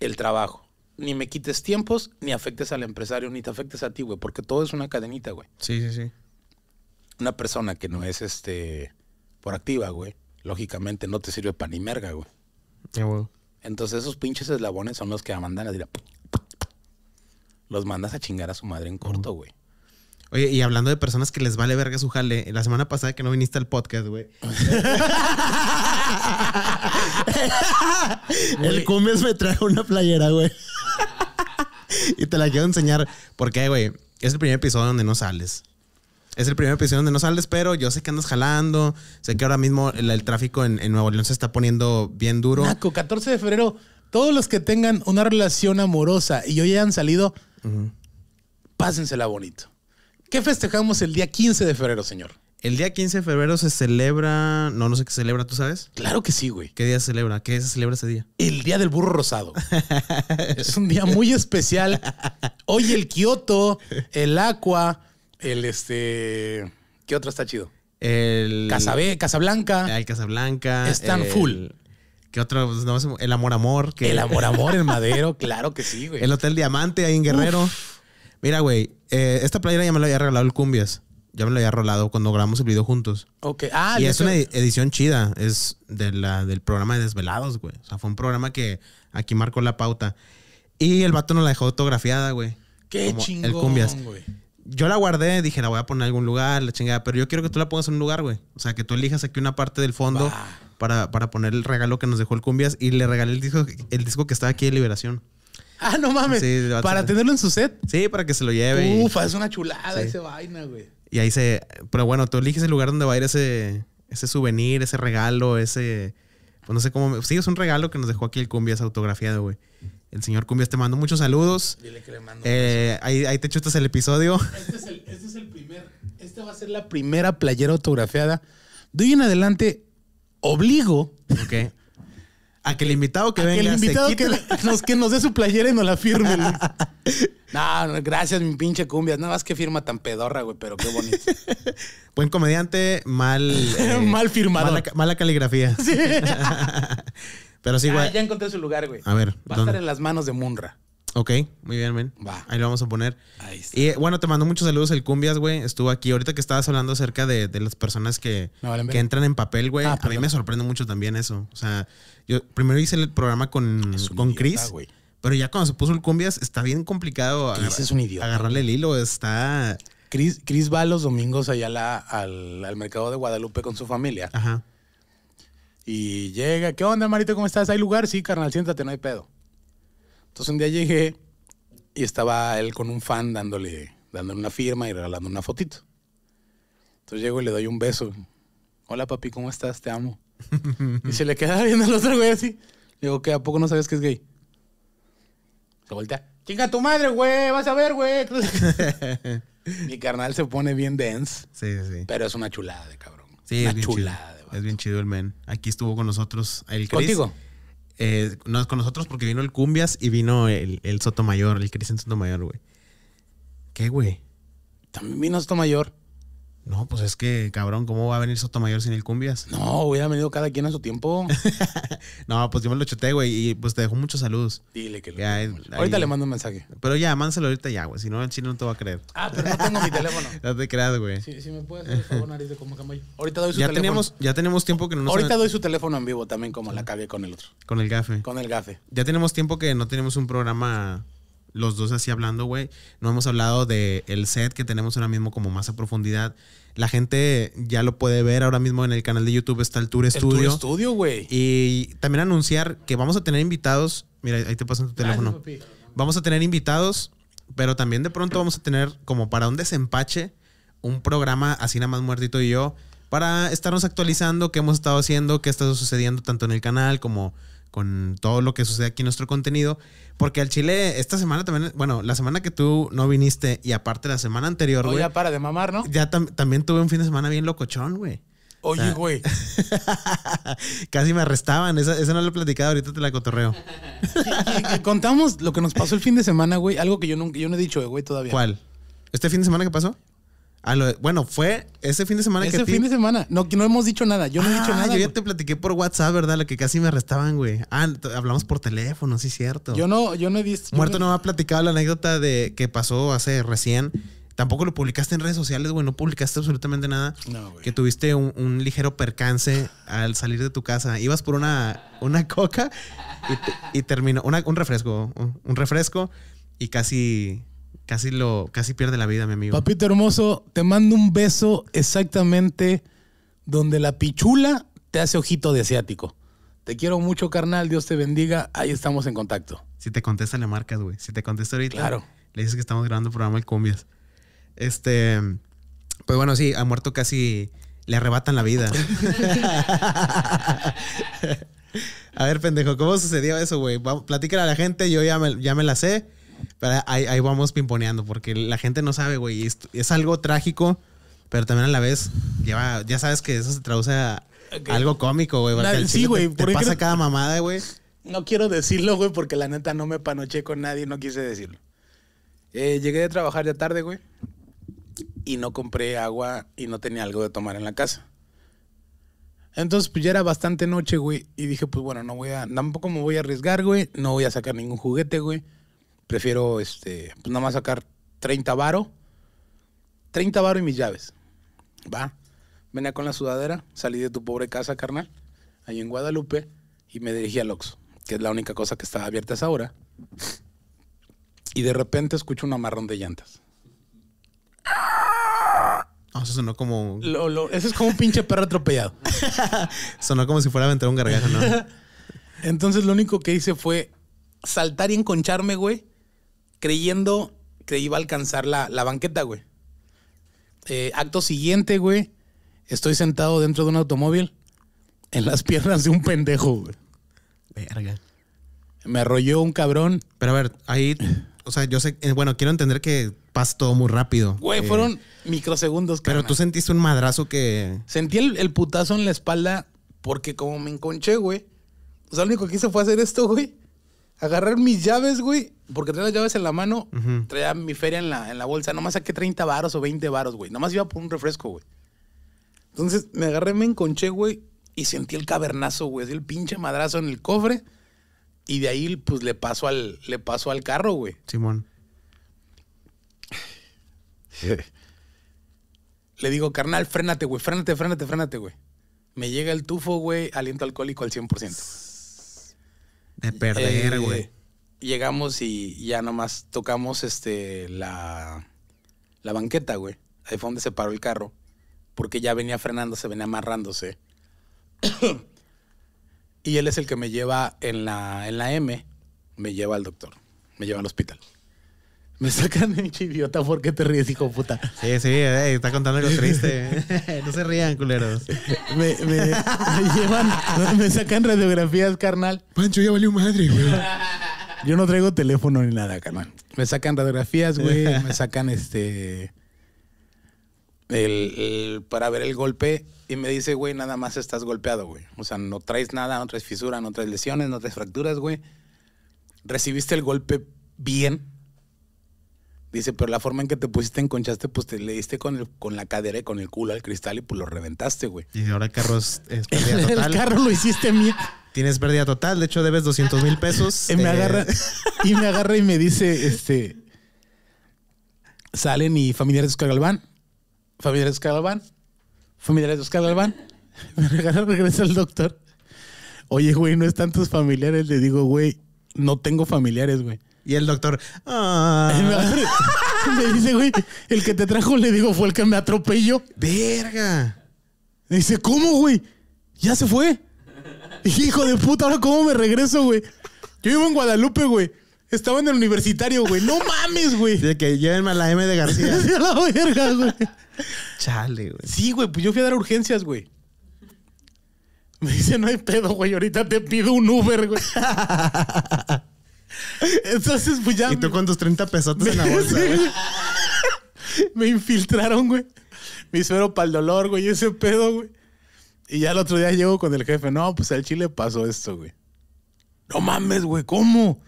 el trabajo. Ni me quites tiempos, ni afectes al empresario, ni te afectes a ti, güey, porque todo es una cadenita, güey. Sí, sí, sí una persona que no es este por activa, güey, lógicamente no te sirve para ni merga, güey. Entonces esos pinches eslabones son los que mandan a tirar. Los mandas a chingar a su madre en corto, güey. Oye, y hablando de personas que les vale verga su jale, la semana pasada que no viniste al podcast, güey. El Cumes me trajo una playera, güey. y te la quiero enseñar porque, güey, es el primer episodio donde no sales. Es el primer episodio donde no sales, pero yo sé que andas jalando. Sé que ahora mismo el, tráfico en, Nuevo León se está poniendo bien duro. Naco, 14 de febrero, todos los que tengan una relación amorosa y hoy hayan salido, pásensela bonito. ¿Qué festejamos el día 15 de febrero, señor? El día 15 de febrero se celebra. No, no sé qué celebra, ¿tú sabes? Claro que sí, güey. ¿Qué día se celebra? ¿Qué se celebra ese día? El día del burro rosado. es un día muy especial. Hoy el Kioto, el Aqua, el este. ¿Qué otro está chido? El. Casabé, Casablanca. El Casablanca. están Full. ¿Qué otro? Pues, el Amor Amor. Que... El Amor Amor en Madero, claro que sí, güey. El Hotel Diamante ahí en Guerrero. Mira, güey, eh, esta playera ya me la había regalado el Cumbias. Ya me la había rolado cuando grabamos el video juntos. Ok. Ah, y es una edición chida. Es de la, del programa de Desvelados, güey. O sea, fue un programa que aquí marcó la pauta. Y el vato nos la dejó autografiada, güey. Qué chingón, el Cumbias yo la guardé, dije, la voy a poner en algún lugar, la chingada, pero yo quiero que tú la pongas en un lugar, güey. O sea, que tú elijas aquí una parte del fondo para, para, poner el regalo que nos dejó el Cumbias y le regalé el disco, el disco que estaba aquí de Liberación. Ah, no mames. Sí, para tenerlo en su set. Sí, para que se lo lleve. Ufa, es una chulada esa vaina, güey. Y ahí se. Pero bueno, tú eliges el lugar donde va a ir ese, ese souvenir, ese regalo, ese. Pues no sé cómo. Sí, es un regalo que nos dejó aquí el Cumbias autografiado, güey. El señor Cumbias te mando muchos saludos. Dile que le mando. Eh, ahí, te chutas el episodio. Este, este es el, primer. Esta va a ser la primera playera autografiada. De hoy en adelante, obligo. A que el invitado que venga. Que el invitado que, nos, que dé su playera y nos la firme. no, gracias, mi pinche cumbias. Nada más que firma tan pedorra, güey, pero qué bonito. Buen comediante, mal. Eh, mal firmado. Mala, caligrafía. Pero sí, ah, güey. ya encontré su lugar, güey. A ver. Va a estar en las manos de Munra. Ok, muy bien, men. Ahí lo vamos a poner. Ahí está. Y bueno, te mando muchos saludos el Cumbias, güey. Estuvo aquí. Ahorita que estabas hablando acerca de, las personas que, entran en papel, güey. Ah, a mí me sorprende mucho también eso. O sea, yo primero hice el programa con, con Chris. Pero ya cuando se puso el Cumbias, está bien complicado es un idiota, agarrarle el hilo. Está. Chris, Chris va los domingos allá al, al mercado de Guadalupe con su familia. Ajá y llega, ¿qué onda, marito? ¿Cómo estás? ¿Hay lugar? Sí, carnal, siéntate, no hay pedo. Entonces un día llegué y estaba él con un fan dándole, dándole una firma y regalando una fotito. Entonces llego y le doy un beso. Hola, papi, ¿cómo estás? Te amo. y se le queda viendo al otro güey así. Le digo, ¿qué? ¿A poco no sabes que es gay? Se voltea. Chinga tu madre, güey, vas a ver, güey. Mi carnal se pone bien dense. Sí, sí. Pero es una chulada de cabrón. Sí, una chulada. Es bien chido el men. Aquí estuvo con nosotros el Chris. ¿Contigo? Eh, no es con nosotros porque vino el Cumbias y vino el, el mayor el Chris en Sotomayor, güey. ¿Qué, güey? También vino Sotomayor. No, pues es que, cabrón, ¿cómo va a venir Sotomayor sin el cumbias? No, hubiera venido cada quien a su tiempo. no, pues yo me lo choté, güey, y pues te dejo muchos saludos. Dile que lo eh, Ahorita le mando un mensaje. Pero ya, mánselo ahorita ya, güey, si no el chino no te va a creer. Ah, pero no tengo mi teléfono. no te creas, güey. Sí, si me puedes hacer favor, nariz de como camello. Ahorita doy su ya teléfono. Tenemos, ya tenemos tiempo que no nos... Ahorita doy su teléfono en vivo también, como la cagué con el otro. Con el gafe. Con el gafe. Ya tenemos tiempo que no tenemos un programa los dos así hablando, güey. No hemos hablado del el set que tenemos ahora mismo como más a profundidad. La gente ya lo puede ver ahora mismo en el canal de YouTube, está el Tour el Tour güey. Y también anunciar que vamos a tener invitados. Mira, ahí te pasan tu teléfono. vamos a tener invitados, pero también de pronto vamos a tener como para un desempache un programa así nada más muertito y yo para estarnos actualizando qué hemos estado haciendo, qué está sucediendo tanto en el canal como con todo lo que sucede aquí en nuestro contenido. Porque al Chile, esta semana también, bueno, la semana que tú no viniste y aparte la semana anterior, güey. ya para de mamar, ¿no? Ya también tuve un fin de semana bien locochón, güey. Oye, güey. casi me arrestaban. Esa, no la he platicado, ahorita te la cotorreo. Contamos lo que nos pasó el fin de semana, güey. Algo que yo, nunca, yo no he dicho, güey, todavía. ¿Cuál? ¿Este fin de semana qué pasó? bueno, fue ese fin de semana ese que. Ese fin de semana. No, no hemos dicho nada. Yo no he dicho ah, nada. Yo ya te platiqué por WhatsApp, ¿verdad? La que casi me arrestaban, güey. Ah, hablamos por teléfono, sí, cierto. Yo no, yo no he visto. Muerto no... me ha platicado la anécdota de que pasó hace recién. Tampoco lo publicaste en redes sociales, güey. No publicaste absolutamente nada. No, güey. Que tuviste un, ligero percance al salir de tu casa. Ibas por una, una coca y, terminó. un refresco. un refresco y casi Casi lo, casi pierde la vida, mi amigo. Papito hermoso, te mando un beso exactamente donde la pichula te hace ojito de asiático. Te quiero mucho, carnal. Dios te bendiga. Ahí estamos en contacto. Si te contesta, le marcas, güey. Si te contesta ahorita, claro. le dices que estamos grabando el programa El Cumbias. Este. Pues bueno, sí, ha muerto casi. Le arrebatan la vida. a ver, pendejo, ¿cómo sucedió eso, güey? Platícale a la gente, yo ya ya me la sé. Pero ahí, vamos pimponeando, porque la gente no sabe, güey. Es, es, algo trágico, pero también a la vez lleva, ya sabes que eso se traduce a algo cómico, güey. sí, güey. Te, pasa cada mamada, güey. No quiero decirlo, güey, porque la neta no me panoché con nadie, no quise decirlo. Eh, llegué de trabajar ya tarde, güey. Y no compré agua y no tenía algo de tomar en la casa. Entonces, pues ya era bastante noche, güey. Y dije, pues bueno, no voy a. Tampoco me voy a arriesgar, güey. No voy a sacar ningún juguete, güey prefiero este, pues nada más sacar 30 varo, 30 varo y mis llaves. Va, venía con la sudadera, salí de tu pobre casa, carnal, ahí en Guadalupe, y me dirigí al Oxxo, que es la única cosa que estaba abierta a esa hora. Y de repente escucho un amarrón de llantas. Ah, eso sonó como. eso es como un pinche perro atropellado. sonó como si fuera a aventar un gargajo, ¿no? Entonces lo único que hice fue saltar y enconcharme, güey creyendo que iba a alcanzar la, banqueta, güey. Eh, acto siguiente, güey, estoy sentado dentro de un automóvil en las piernas de un pendejo, güey. Verga. Me arrolló un cabrón. Pero a ver, ahí, o sea, yo sé, eh, bueno, quiero entender que pasó todo muy rápido. Güey, eh, fueron microsegundos. Pero tú sentiste un madrazo que... Sentí el, el putazo en la espalda porque como me enconché, güey. O pues, sea, lo único que hice fue hacer esto, güey agarrar mis llaves, güey, porque traía las llaves en la mano, traía mi feria en la, en la bolsa, nomás saqué 30 varos o 20 varos, güey, nomás iba por un refresco, güey. Entonces me agarré, me enconché, güey, y sentí el cavernazo, güey, el pinche madrazo en el cofre, y de ahí, pues, le paso al, le pasó al carro, güey. Simón. le digo, carnal, frénate, güey, frénate, frénate, frénate, güey. Me llega el tufo, güey, aliento alcohólico al 100%. De perder, eh, güey. llegamos y ya nomás tocamos este la, la banqueta, güey. Ahí fue donde se paró el carro. Porque ya venía frenándose, venía amarrándose. y él es el que me lleva en la, en la M, me lleva al doctor, me lleva al hospital. Me sacan de idiota qué te ríes, hijo puta. Sí, sí, está contando algo triste. no se rían, culeros. Me, llevan, me sacan radiografías, carnal. Pancho, ya valió madre, güey. Yo no traigo teléfono ni nada, carnal. Me sacan radiografías, güey. Me sacan este. El, para ver el golpe y me dice, güey, nada más estás golpeado, güey. O sea, no traes nada, no traes fisura, no traes lesiones, no traes fracturas, güey. Recibiste el golpe bien Dice, pero la forma en que te pusiste enconchaste, pues te le diste con, la cadera y con el culo al cristal y pues lo reventaste, güey. Y ahora el carro es, pérdida total. el carro lo hiciste mía. Tienes pérdida total, de hecho debes 200 mil pesos. Y me, eh. agarra, y me agarra y me dice, este, salen y familiares de Oscar Galván, familiares de Oscar Galván, familiares de Oscar Galván. Me regalan, regresa el doctor. Oye, güey, no están tus familiares. Le digo, güey, no tengo familiares, güey. Y el doctor, ah. Me dice, güey, el que te trajo, le digo, fue el que me atropelló. Verga. Me dice, ¿cómo, güey? Ya se fue. Hijo de puta, ahora cómo me regreso, güey. Yo vivo en Guadalupe, güey. Estaba en el universitario, güey. No mames, güey. De que llévenme a la M de García. a la verga, güey. Chale, güey. Sí, güey, pues yo fui a dar urgencias, güey. Me dice, no hay pedo, güey. Ahorita te pido un Uber, güey. Entonces, pues ya. Y tú con 30 pesos en la bolsa, Me infiltraron, güey. Mi suero para el dolor, güey. Ese pedo, güey. Y ya el otro día llego con el jefe. No, pues al chile pasó esto, güey. No mames, güey. ¿Cómo?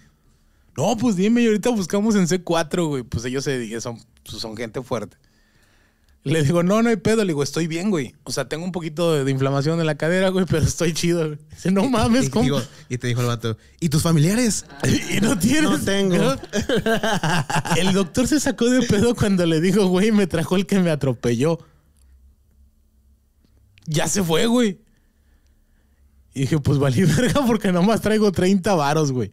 No, pues dime. Y ahorita buscamos en C4, güey. Pues ellos se, son, pues, son gente fuerte. Le digo, no, no hay pedo. Le digo, estoy bien, güey. O sea, tengo un poquito de, inflamación en la cadera, güey, pero estoy chido. Güey. Dice, no mames, ¿cómo? y te dijo el vato, ¿y tus familiares? y no tienes. No tengo. el doctor se sacó de pedo cuando le dijo, güey, me trajo el que me atropelló. Ya se fue, güey. Y dije, pues valí verga porque nomás traigo 30 varos, güey.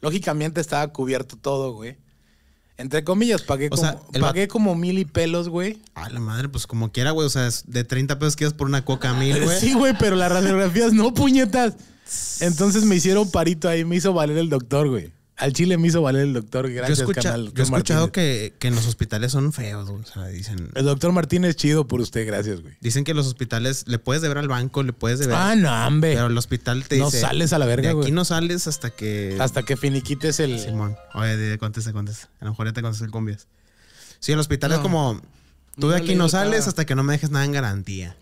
Lógicamente estaba cubierto todo, güey. Entre comillas, pagué, como, pagué como mil y pelos, güey. A la madre, pues como quiera, güey. O sea, de 30 pesos quedas por una coca mil, güey. Sí, güey, pero las radiografías no, puñetas. Entonces me hicieron parito ahí, me hizo valer el doctor, güey. Al chile me hizo valer el doctor, gracias, yo Yo he escuchado que, en los hospitales son feos, dicen. El doctor Martínez, chido por usted, gracias, güey. Dicen que los hospitales le puedes deber al banco, le puedes deber. Ah, no, hombre. Pero el hospital te dice. No sales a la verga, güey. Aquí no sales hasta que. Hasta que finiquites el. Simón. Oye, contesta, contesta. A lo mejor ya te contesté el cumbias. Sí, el hospital es como. Tú de aquí no sales hasta que no me dejes nada en garantía.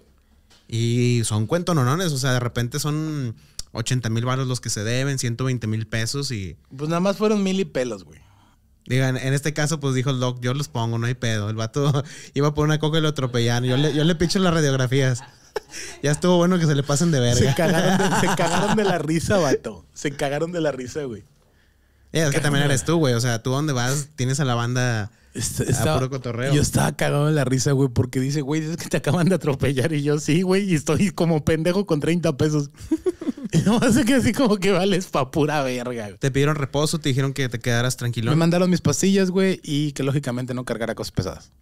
Y son cuentos nonones, o sea, de repente son 80 mil baros los que se deben, 120 mil pesos y... Pues nada más fueron mil y pelos, güey. Digan, en este caso, pues dijo el yo los pongo, no hay pedo. El vato iba por una coca y lo atropellaron. Yo le, yo picho las radiografías. Ya estuvo bueno que se le pasen de verga. Se cagaron de, se cagaron de la risa, vato. Se cagaron de la risa, güey. Eh, es que también eres tú, güey. O sea, tú dónde vas, tienes a la banda Está, puro cotorreo. Yo estaba cagado de la risa, güey, porque dice, güey, es que te acaban de atropellar. Y yo, sí, güey, y estoy como pendejo con 30 pesos. no así que así como que vales pa' pura verga. Güey. Te pidieron reposo, te dijeron que te quedaras tranquilo. Me mandaron mis pastillas, güey, y que lógicamente no cargara cosas pesadas.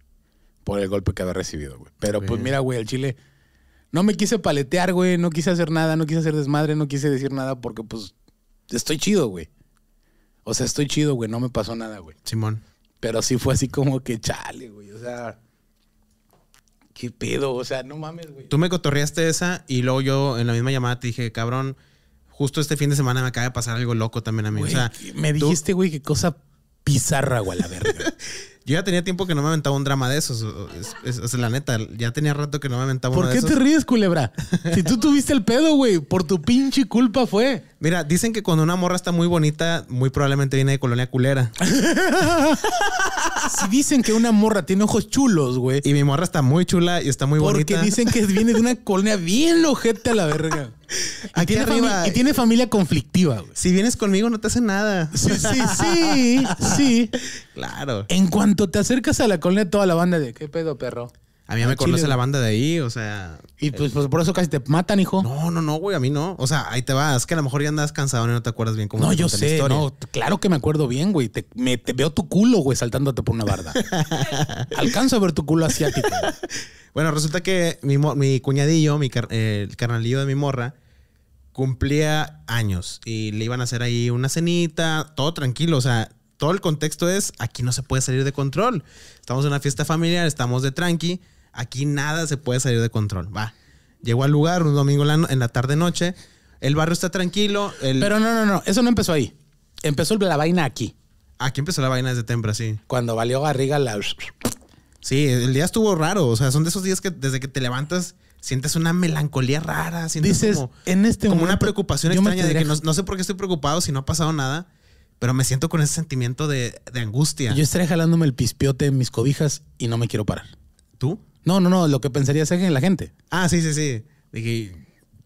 Por el golpe que había recibido, güey. Pero pues mira, güey, el chile. No me quise paletear, güey. No quise hacer nada, no quise hacer desmadre, no quise decir nada porque pues estoy chido, güey. O sea, estoy chido, güey. No me pasó nada, güey. Simón. Pero sí fue así como que chale, güey. O sea. ¿qué pedo? O sea, no mames, güey. Tú me cotorreaste esa y luego yo en la misma llamada te dije, cabrón, justo este fin de semana me acaba de pasar algo loco también a mí. o sea, me dijiste, güey, qué cosa pizarra, güey, la verga. Yo ya tenía tiempo que no me aventaba un drama de esos. O sea, la neta, ya tenía rato que no me aventaba ¿Por qué te ríes, culebra? Si tú tuviste el pedo, güey, por tu pinche culpa fue. Mira, dicen que cuando una morra está muy bonita, muy probablemente viene de colonia culera. si dicen que una morra tiene ojos chulos, güey. Y mi morra está muy chula y está muy bonita. Porque dicen que viene de una colonia bien lojeta, a la verga. Aquí tiene, y tiene, familia conflictiva. güey. Si vienes conmigo no te hace nada. Sí, sí, sí, sí. Claro. En cuanto te acercas a la colonia, toda la banda de ¿qué pedo, perro? A mí ah, me conoce la banda de ahí, o sea. Y pues, eh, pues, por eso casi te matan, hijo. No, no, no, güey, a mí no. O sea, ahí te vas, es que a lo mejor ya andas cansado y no te acuerdas bien cómo No, yo sé, no, claro que me acuerdo bien, güey. Te, veo tu culo, güey, saltándote por una barda. Alcanzo a ver tu culo asiático. bueno, resulta que mi, cuñadillo, el carnalillo de mi morra, cumplía años y le iban a hacer ahí una cenita, todo tranquilo, o sea, todo el contexto es, aquí no se puede salir de control. Estamos en una fiesta familiar, estamos de tranqui, Aquí nada se puede salir de control. Va. Llegó al lugar un domingo en la tarde-noche. El barrio está tranquilo. Pero no, no, no. Eso no empezó ahí. Empezó la vaina aquí. Aquí empezó la vaina desde temprano, sí. Cuando valió Garriga la. Sí, el día estuvo raro. O sea, son de esos días que desde que te levantas sientes una melancolía rara. Dices, como, este una preocupación extraña de que no, sé por qué estoy preocupado si no ha pasado nada, pero me siento con ese sentimiento de, angustia. Yo estaré jalándome el pispiote en mis cobijas y no me quiero parar. ¿Tú? No, no, no, lo que pensaría es en la gente. Ah, sí, sí, sí. Dije,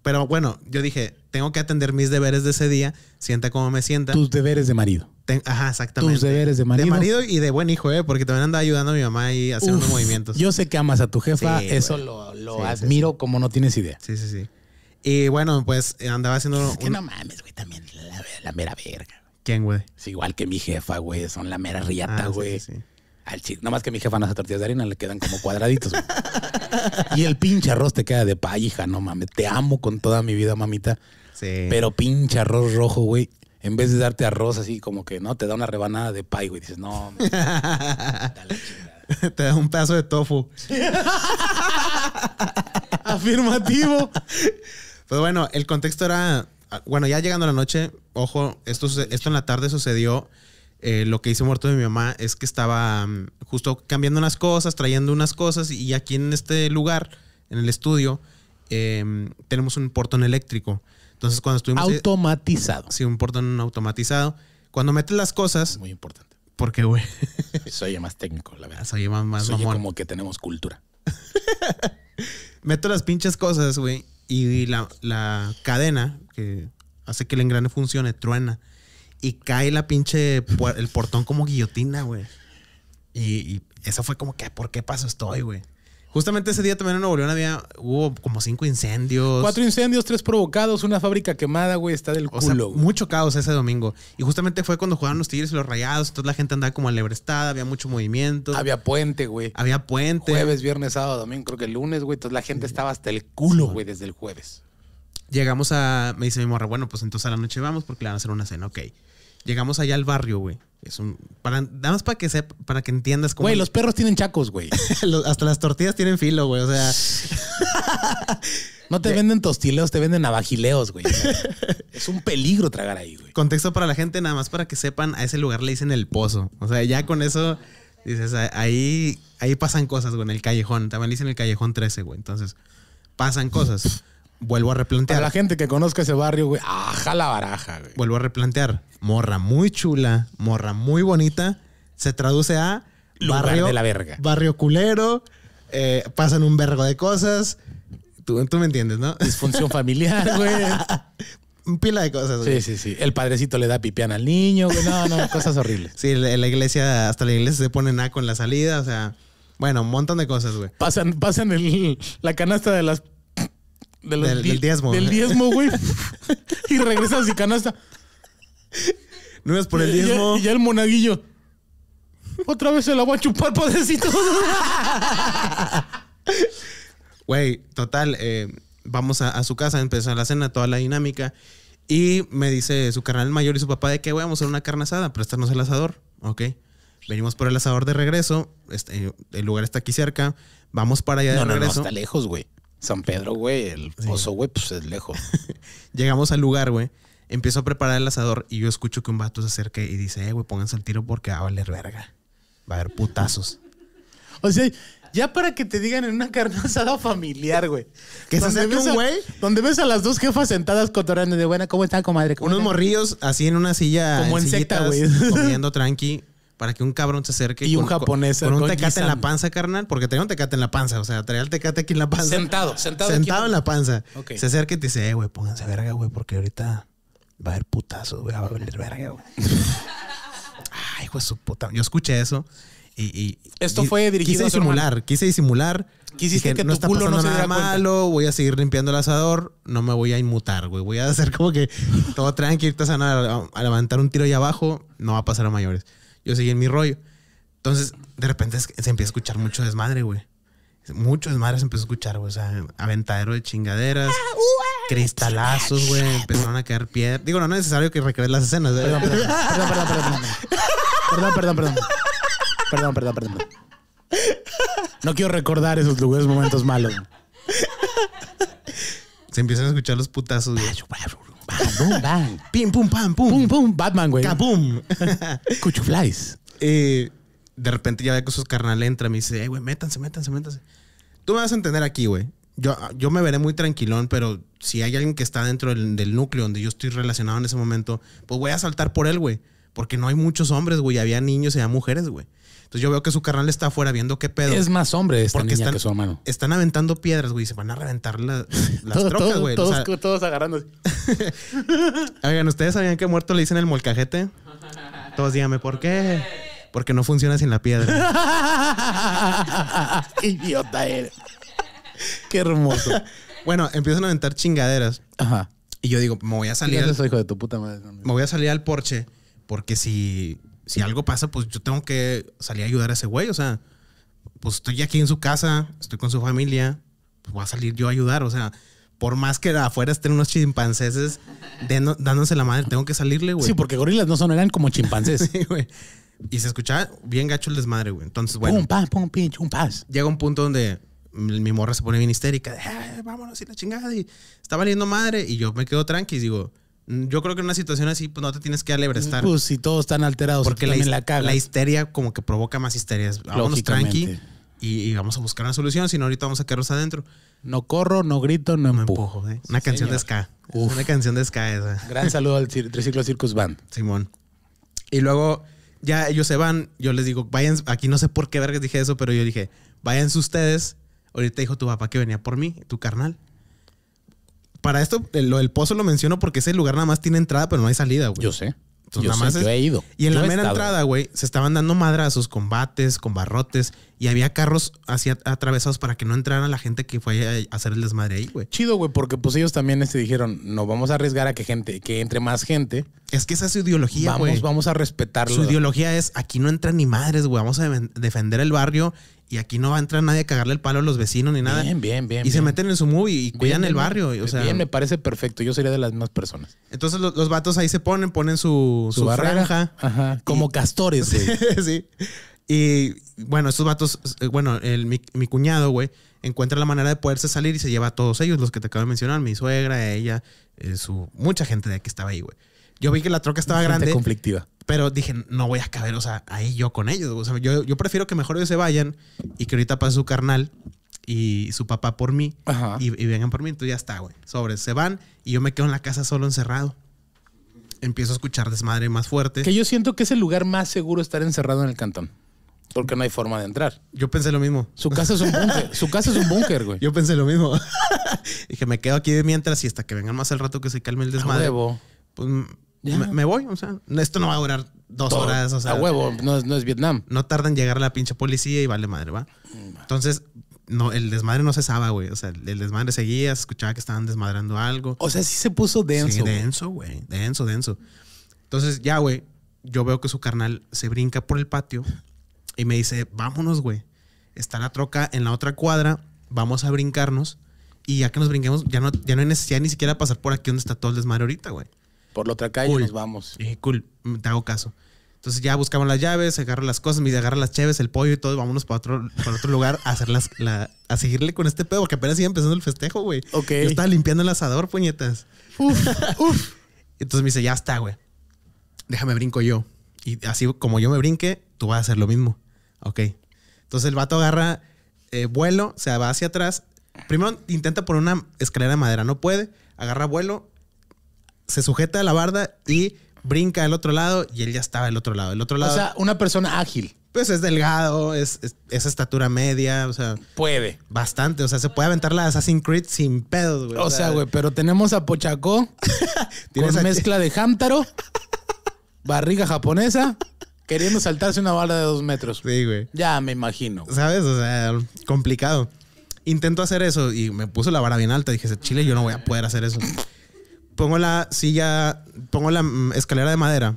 pero bueno, yo dije, tengo que atender mis deberes de ese día, sienta como me sienta. Tus deberes de marido. ajá, exactamente. Tus deberes de marido. De marido y de buen hijo, ¿eh? Porque también andaba ayudando a mi mamá y haciendo unos movimientos. Yo sé que amas a tu jefa, eso lo, admiro como no tienes idea. Sí, sí, sí. Y bueno, pues eh, andaba haciendo. Es que no mames, güey, también la, mera verga. ¿Quién, güey? igual que mi jefa, güey, son la mera riata, ah, güey. sí. Al chile. Nomás que mi jefa no hace tortillas de harina, le quedan como cuadraditos. y el pinche arroz te queda de pay, no mames. Te amo con toda mi vida, mamita. Sí. Pero pinche arroz rojo, güey. En vez de darte arroz así como que, ¿no? Te da una rebanada de pay, güey. Dices, no. te da un pedazo de tofu. Afirmativo. Pero pues bueno, el contexto era. Ah, bueno, ya llegando la noche, ojo, esto, esto en la tarde sucedió. Eh, lo que hice muerto de mi mamá es que estaba mm, justo cambiando unas cosas, trayendo unas cosas y aquí en este lugar, en el estudio, em, tenemos un portón eléctrico. Entonces cuando estuvimos... Eh, automatizado. Sí, un portón automatizado. Cuando metes las cosas... Muy importante. Porque, güey. Soy más técnico, la verdad. Soy más, más como que tenemos cultura. Meto las pinches cosas, güey. Y la, la cadena que hace que el engrane funcione, truena. Y cae la pinche, el portón como guillotina, güey. Y, eso fue como que, ¿por qué paso estoy, güey? Justamente ese día también en Nuevo León había, hubo como cinco incendios. Cuatro incendios, tres provocados, una fábrica quemada, güey, está del culo. mucho caos ese domingo. Y justamente fue cuando jugaron los Tigres y los Rayados, entonces la gente andaba como alebrestada, había mucho movimiento. Había puente, güey. Había puente. Jueves, viernes, sábado, domingo, creo que el lunes, güey, entonces la gente estaba hasta el culo, güey, desde el jueves. Llegamos a. Me dice mi morra, bueno, pues entonces a la noche vamos porque le van a hacer una cena, ok. Llegamos allá al barrio, güey. Es un. nada más para que sepa, para que entiendas cómo. Güey, los perros tienen chacos, güey. Hasta las tortillas tienen filo, güey. O sea. no te venden tostileos, te venden abajileos, güey. es un peligro tragar ahí, güey. Contexto para la gente, nada más para que sepan, a ese lugar le dicen el pozo. O sea, ya con eso. Dices, ahí, ahí pasan cosas, güey, en el callejón. También le dicen el callejón 13, güey. Entonces, pasan cosas. Vuelvo a replantear. a la gente que conozca ese barrio, güey, ajá la baraja, güey. Vuelvo a replantear. Morra muy chula, morra muy bonita, se traduce a barrio de la Barrio culero, eh, pasan un vergo de cosas. Tú, me entiendes, ¿no? Disfunción familiar, güey. Pila de cosas. Güey. Sí, sí, sí. El padrecito le da pipián al niño, güey. No, no, cosas horribles. Sí, la, iglesia, hasta la iglesia se pone a con la salida, o sea. Bueno, un montón de cosas, güey. Pasan, pasan la canasta de las del, diezmo. Del diezmo, güey. y regresa a canasta. No es por el diezmo. Y ya, el monaguillo. Otra vez se la voy a chupar, padrecito. Güey, total. Eh, vamos a, su casa, empezó la cena, toda la dinámica. Y me dice su carnal mayor y su papá de que, güey, vamos a hacer una carne asada, es el asador. Ok. Venimos por el asador de regreso. Este, el lugar está aquí cerca. Vamos para allá de no, regreso. No, no, está lejos, güey. San Pedro, güey, el pozo, güey, pues es lejos. Llegamos al lugar, güey. Empiezo a preparar el asador y yo escucho que un vato se acerque y dice, eh, güey, pónganse al tiro porque va a valer verga. Va a haber putazos. o sea, ya para que te digan en una carne familiar, güey. Que se un güey. Donde ves a las dos jefas sentadas cotorreando de, buena? ¿cómo están, comadre? Unos morrillos así en una silla. Como en secta, güey. Comiendo tranqui para que un cabrón se acerque. Y con, un japonés. Con, un tecate en la panza, carnal, porque tenía un tecate en la panza, o sea, traía el tecate aquí en la panza. Sentado, sentado. Sentado en la panza. Se acerca y te dice, eh, güey, pónganse verga, güey, porque ahorita va a haber putazo, va a haber verga, güey. Ay, güey, su puta. Yo escuché eso y... Esto fue dirigido quise disimular, quise disimular. Quisiste que tu no está culo no se nada malo, voy a seguir limpiando el asador, no me voy a inmutar, güey. Voy a hacer como que todo tranquilo, Estás a, a levantar un tiro allá abajo, no va a pasar a mayores. Yo seguí en mi rollo. Entonces, de repente se empieza a escuchar mucho desmadre, güey. Mucho desmadre se empezó a escuchar, güey. O sea, aventadero de chingaderas, ah, cristalazos, güey. Empezaron a caer piedras. Digo, no, es necesario que recrees las escenas, güey. ¿eh? Perdón, perdón, perdón, perdón, perdón. Perdón, perdón, perdón. Perdón, perdón, perdón. No quiero recordar esos lugares, momentos malos. Se empiezan a escuchar los putazos, güey. Bam, boom, bam. Pim, pum, pam, pum. Pum, pum, Batman, güey. Kabum. Cuchuflies. Eh, de repente ya ve que esos carnal entra y me dice, ¡Ey, güey, métanse, métanse, métanse. Tú me vas a entender aquí, güey. Yo, yo me veré muy tranquilón, pero si hay alguien que está dentro del núcleo donde yo estoy relacionado en ese momento, pues voy a saltar por él, güey. Porque no hay muchos hombres, güey. Había niños y había mujeres, güey. Entonces yo veo que su carnal está afuera viendo qué pedo. Es más hombre esta que su hermano. Están aventando piedras, güey, se van a reventar las trocas, güey. Todos, o todos Oigan, ¿ustedes sabían que muerto le dicen el molcajete? Todos díganme, ¿por qué? Porque no funciona sin la piedra. Idiota eres. Qué hermoso. Bueno, empiezan a aventar chingaderas. Ajá. Y yo digo, me voy a salir. es hijo de tu puta madre. Me voy a salir al porche porque si si algo pasa, pues yo tengo que salir a ayudar a ese güey. O sea, pues estoy aquí en su casa, estoy con su familia, pues voy a salir yo a ayudar. O sea, por más que afuera estén unos chimpancés dándose la madre, tengo que salirle, güey. Sí, porque gorilas no son, eran como chimpancés. Y se escuchaba bien gacho el desmadre, güey. Entonces, bueno. Pum, pam, pum, pinch, un pas. Llega un punto donde mi morra se pone bien histérica. De, ah, vámonos y la chingada. Y está valiendo madre. Y yo me quedo tranqui y digo, Mm, yo creo que en una situación así, pues no te tienes que alebrestar. Pues si todos están alterados, porque la, la, histeria como que provoca más histerias. Vámonos tranqui y, vamos a buscar una solución, si no ahorita vamos a quedarnos adentro. No corro, no grito, no, me empujo. ¿eh? Una canción de ska. Una canción de ska esa. Gran saludo al Triciclo Circus Band. Simón. Y luego ya ellos se van, yo les digo, vayan, aquí no sé por qué vergas dije eso, pero yo dije, váyanse ustedes. Ahorita dijo tu papá que venía por mí, tu carnal para esto, el pozo lo menciono porque ese lugar nada más tiene entrada, pero no hay salida, güey. Yo sé. Entonces, nada más he ido. Y en la mera entrada, güey, se estaban dando a sus combates, con barrotes, y había carros así atravesados para que no entrara la gente que fue a hacer el desmadre ahí, güey. Chido, güey, porque pues ellos también se este, dijeron, no vamos a arriesgar a que gente, que entre más gente. Es que esa es su ideología, güey. Vamos, vamos a respetarlo. Su ideología es, aquí no entran ni madres, güey, vamos a defender el barrio y aquí no va a entrar nadie a cagarle el palo a los vecinos ni nada. Bien, bien, bien. Y se meten en su movie y cuidan el barrio. Bien, o sea, me parece perfecto. Yo sería de las mismas personas. Entonces los, los vatos ahí se ponen, ponen su, su, Ajá. Como castores, güey. sí. Y bueno, estos vatos, eh, bueno, el, mi, cuñado, güey, encuentra la manera de poderse salir y se lleva a todos ellos, los que te acabo de mencionar, mi suegra, ella, eh, su, mucha gente de aquí estaba ahí, güey. Yo vi que la troca estaba grande. conflictiva. Pero dije, no voy a caber, o sea, ahí yo con ellos. O sea, yo, prefiero que mejor ellos se vayan y que ahorita pase su carnal y su papá por mí y, vengan por mí. Entonces ya está, güey. Sobre, se van y yo me quedo en la casa solo encerrado. Empiezo a escuchar desmadre más fuerte. Que yo siento que es el lugar más seguro estar encerrado en el cantón. Porque no hay forma de entrar. Yo pensé lo mismo. Su casa es un búnker. Su casa es un búnker, güey. Yo pensé lo mismo. Dije, me quedo aquí de mientras y hasta que vengan más el rato que se calme el desmadre. Pues me, voy, o sea, esto no va a durar dos horas, o sea. A huevo, no es, no es Vietnam. No tarda en llegar la pinche policía y vale madre, ¿va? Mm, Entonces, no, el desmadre no cesaba, güey. O sea, el desmadre seguía, escuchaba que estaban desmadrando algo. O sea, sí se puso denso. Sí, denso, güey. Denso, denso. Entonces, ya, güey, yo veo que su carnal se brinca por el patio y me dice, vámonos, güey. Está la troca en la otra cuadra, vamos a brincarnos. Y ya que nos brinquemos, ya no, ya no hay necesidad ni siquiera pasar por aquí donde está todo el desmadre ahorita, güey por la otra calle nos vamos. Y eh, cool, mm, te hago caso. Entonces ya buscamos las llaves, agarra las cosas, me agarra las chaves, el pollo y todo, y vámonos para otro, lugar a hacer a seguirle con este pedo, que apenas iba empezando el festejo, güey. Okay. Yo estaba limpiando el asador, puñetas. Uf, uf. Entonces me dice, ya está, güey. Déjame brinco yo. Y así como yo me brinque, tú vas a hacer lo mismo. Ok. Entonces el vato agarra eh, vuelo, se va hacia atrás. Primero intenta por una escalera de madera, no puede. Agarra vuelo, se sujeta a la barda y brinca al otro lado y él ya estaba al otro lado. El otro lado. O sea, una persona ágil. Pues es delgado, es, estatura media, o sea. Puede. Bastante, o sea, se puede aventar la Assassin's Creed sin pedos, güey. O sea, güey, pero tenemos a Pochaco tiene mezcla de jántaro, barriga japonesa, queriendo saltarse una barda de dos metros. Sí, güey. Ya me imagino. ¿Sabes? O sea, complicado. Intento hacer eso y me puso la vara bien alta. Dije, Chile, yo no voy a poder hacer eso pongo la silla, pongo la mm, escalera de madera,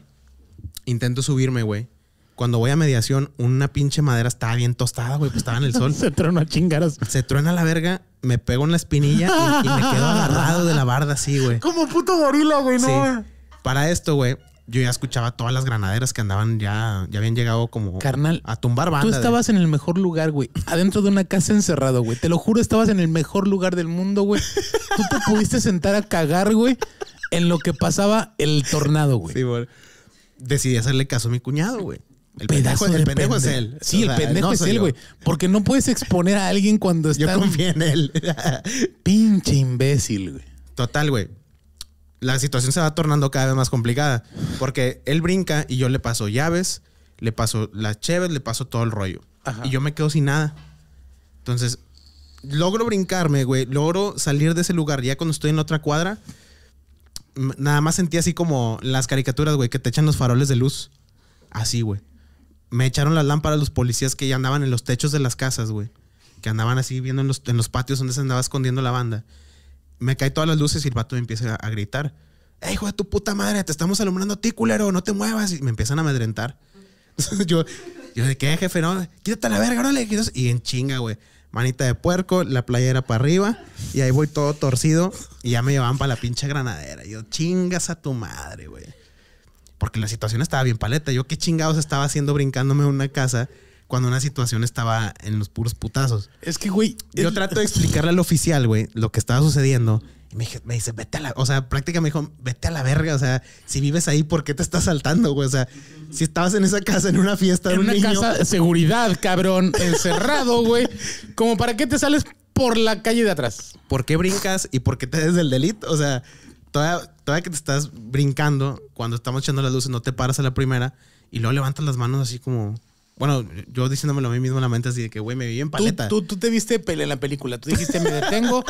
intento subirme, güey. Cuando voy a mediación, una pinche madera estaba bien tostada, güey, pues estaba en el sol. se truena chingaras. Se truena la verga, me pego en la espinilla y, me quedo agarrado de la barda así, güey. Como puto gorila, güey, no. Para esto, güey, yo ya escuchaba todas las granaderas que andaban ya, ya habían llegado como Carnal, a tumbar bandas. Tú estabas en el mejor lugar, güey. Adentro de una casa encerrado, güey. Te lo juro, estabas en el mejor lugar del mundo, güey. Tú te pudiste sentar a cagar, güey, en lo que pasaba el tornado, güey. Sí, güey. Decidí hacerle caso a mi cuñado, güey. El pendejo, pendejo es él. Sí, el pendejo es él, güey. Porque no puedes exponer a alguien cuando está. Yo confío en él. Pinche imbécil, güey. Total, güey la situación se va tornando cada vez más complicada. Porque él brinca y yo le paso llaves, le paso las cheves, le paso todo el rollo. Y yo me quedo sin nada. Entonces, logro brincarme, güey. Logro salir de ese lugar. Ya cuando estoy en otra cuadra, nada más sentí así como las caricaturas, güey, que te echan los faroles de luz. Así, güey. Me echaron las lámparas los policías que ya andaban en los techos de las casas, güey. Que andaban así viendo en los, en los patios donde se andaba escondiendo la banda me cae todas las luces y el vato me empieza a gritar. ¡Ey, hijo de tu puta madre! Te estamos alumbrando a ti, culero. No te muevas. Y me empiezan a amedrentar. yo, yo de qué, jefe, no, quítate la verga, órale. Y en chinga, güey. Manita de puerco, la playera para arriba. Y ahí voy todo torcido. Y ya me llevaban para la pinche granadera. yo, chingas a tu madre, güey. Porque la situación estaba bien paleta. Yo, qué chingados estaba haciendo brincándome en una casa cuando una situación estaba en los puros putazos. Es que, güey. Yo trato de explicarle al oficial, güey, lo que estaba sucediendo. Y me, dice, vete a la. O sea, prácticamente me dijo, vete a la verga. O sea, si vives ahí, ¿por qué te estás saltando, güey? O sea, si estabas en esa casa, en una fiesta, en un una casa de seguridad, cabrón, encerrado, güey. Como, ¿para qué te sales por la calle de atrás? ¿Por qué brincas y por qué te des el delito? O sea, toda todavía que te estás brincando, cuando estamos echando las luces, no te paras a la primera y luego levantas las manos así como bueno, yo diciéndome a mí mismo en la mente así de que, güey, me vi en paleta. Tú, te viste pelea en la película. Tú dijiste, me detengo,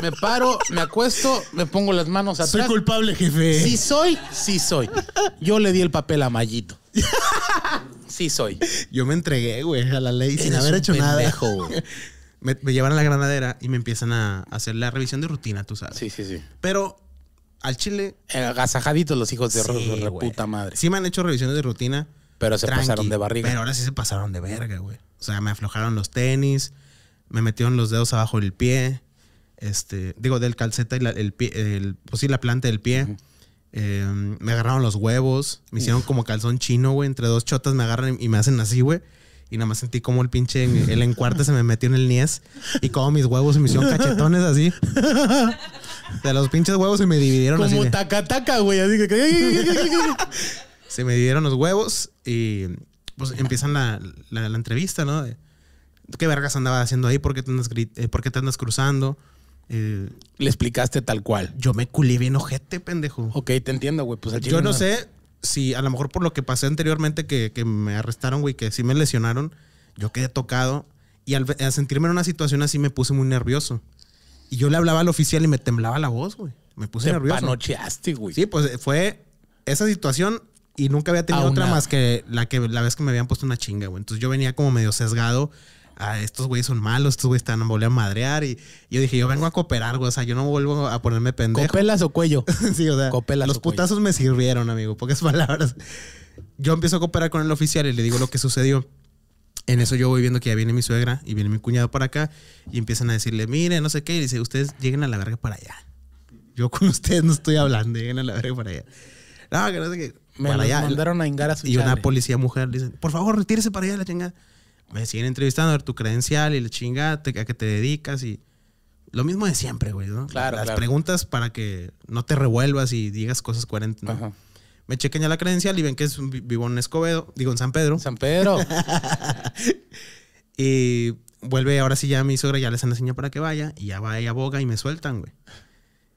me paro, me acuesto, me pongo las manos atrás. Soy culpable, jefe. Sí soy, sí soy. Yo le di el papel a Mayito. Sí soy. Yo me entregué, güey, a la ley sin haber hecho nada. Me, llevan a la granadera y me empiezan a hacer la revisión de rutina, tú sabes. Sí, sí, sí. Pero al chile... Agasajaditos los hijos de puta madre. Sí me han hecho revisiones de rutina pero se pasaron de barriga. Pero ahora sí se pasaron de verga, güey. O sea, me aflojaron los tenis, me metieron los dedos abajo del pie, este, digo, del calceta y la, el pues la planta del pie. Em, me agarraron los huevos, me hicieron como calzón chino, güey. Entre dos chotas me agarran y me hacen así, güey. Y nada más sentí como el pinche, el encuarte se me metió en el niez Y como mis huevos se me hicieron cachetones así. De los pinches huevos se me dividieron así. Como taca-taca, güey. Así que... se me dieron los huevos y pues empiezan la, entrevista, ¿no? ¿Qué vergas andaba haciendo ahí? ¿Por qué te andas, eh, ¿por qué te andas cruzando? Eh, le explicaste tal cual. Yo me culé bien ojete, pendejo. Ok, te entiendo, güey. Pues Yo no, sé si a lo mejor por lo que pasé anteriormente que, me arrestaron, güey, que sí me lesionaron, yo quedé tocado. Y al, sentirme en una situación así me puse muy nervioso. Y yo le hablaba al oficial y me temblaba la voz, güey. Me puse Te nervioso. Panocheaste, güey. Sí, pues fue esa situación y nunca había tenido otra más que la que la vez que me habían puesto una chinga, güey. Entonces yo venía como medio sesgado. a ah, estos güeyes son malos, estos güeyes están volviendo a madrear. Y yo dije, yo vengo a cooperar, güey. O sea, yo no vuelvo a ponerme pendejo. ¿Copelas o cuello? sí, o sea, los putazos me sirvieron, amigo. Pocas palabras. Yo empiezo a cooperar con el oficial y le digo lo que sucedió. En eso yo voy viendo que ya viene mi suegra y viene mi cuñado para acá y empiezan a decirle, mire, no sé qué. Y dice, ustedes lleguen a la verga para allá. Yo con ustedes no estoy hablando, lleguen a la verga para allá. No, que no sé qué me mandaron a su Y una policía mujer dice, por favor, retírese para allá, la chingada. Me siguen entrevistando a ver tu credencial y la chingada, a qué te dedicas y... Lo mismo de siempre, güey, ¿no? Las preguntas para que no te revuelvas y digas cosas coherentes, ¿no? Me chequen ya la credencial y ven que es un, vivo en Escobedo, digo en San Pedro. San Pedro. y vuelve, ahora sí ya mi suegra ya les enseña para que vaya y ya va y boga y me sueltan, güey.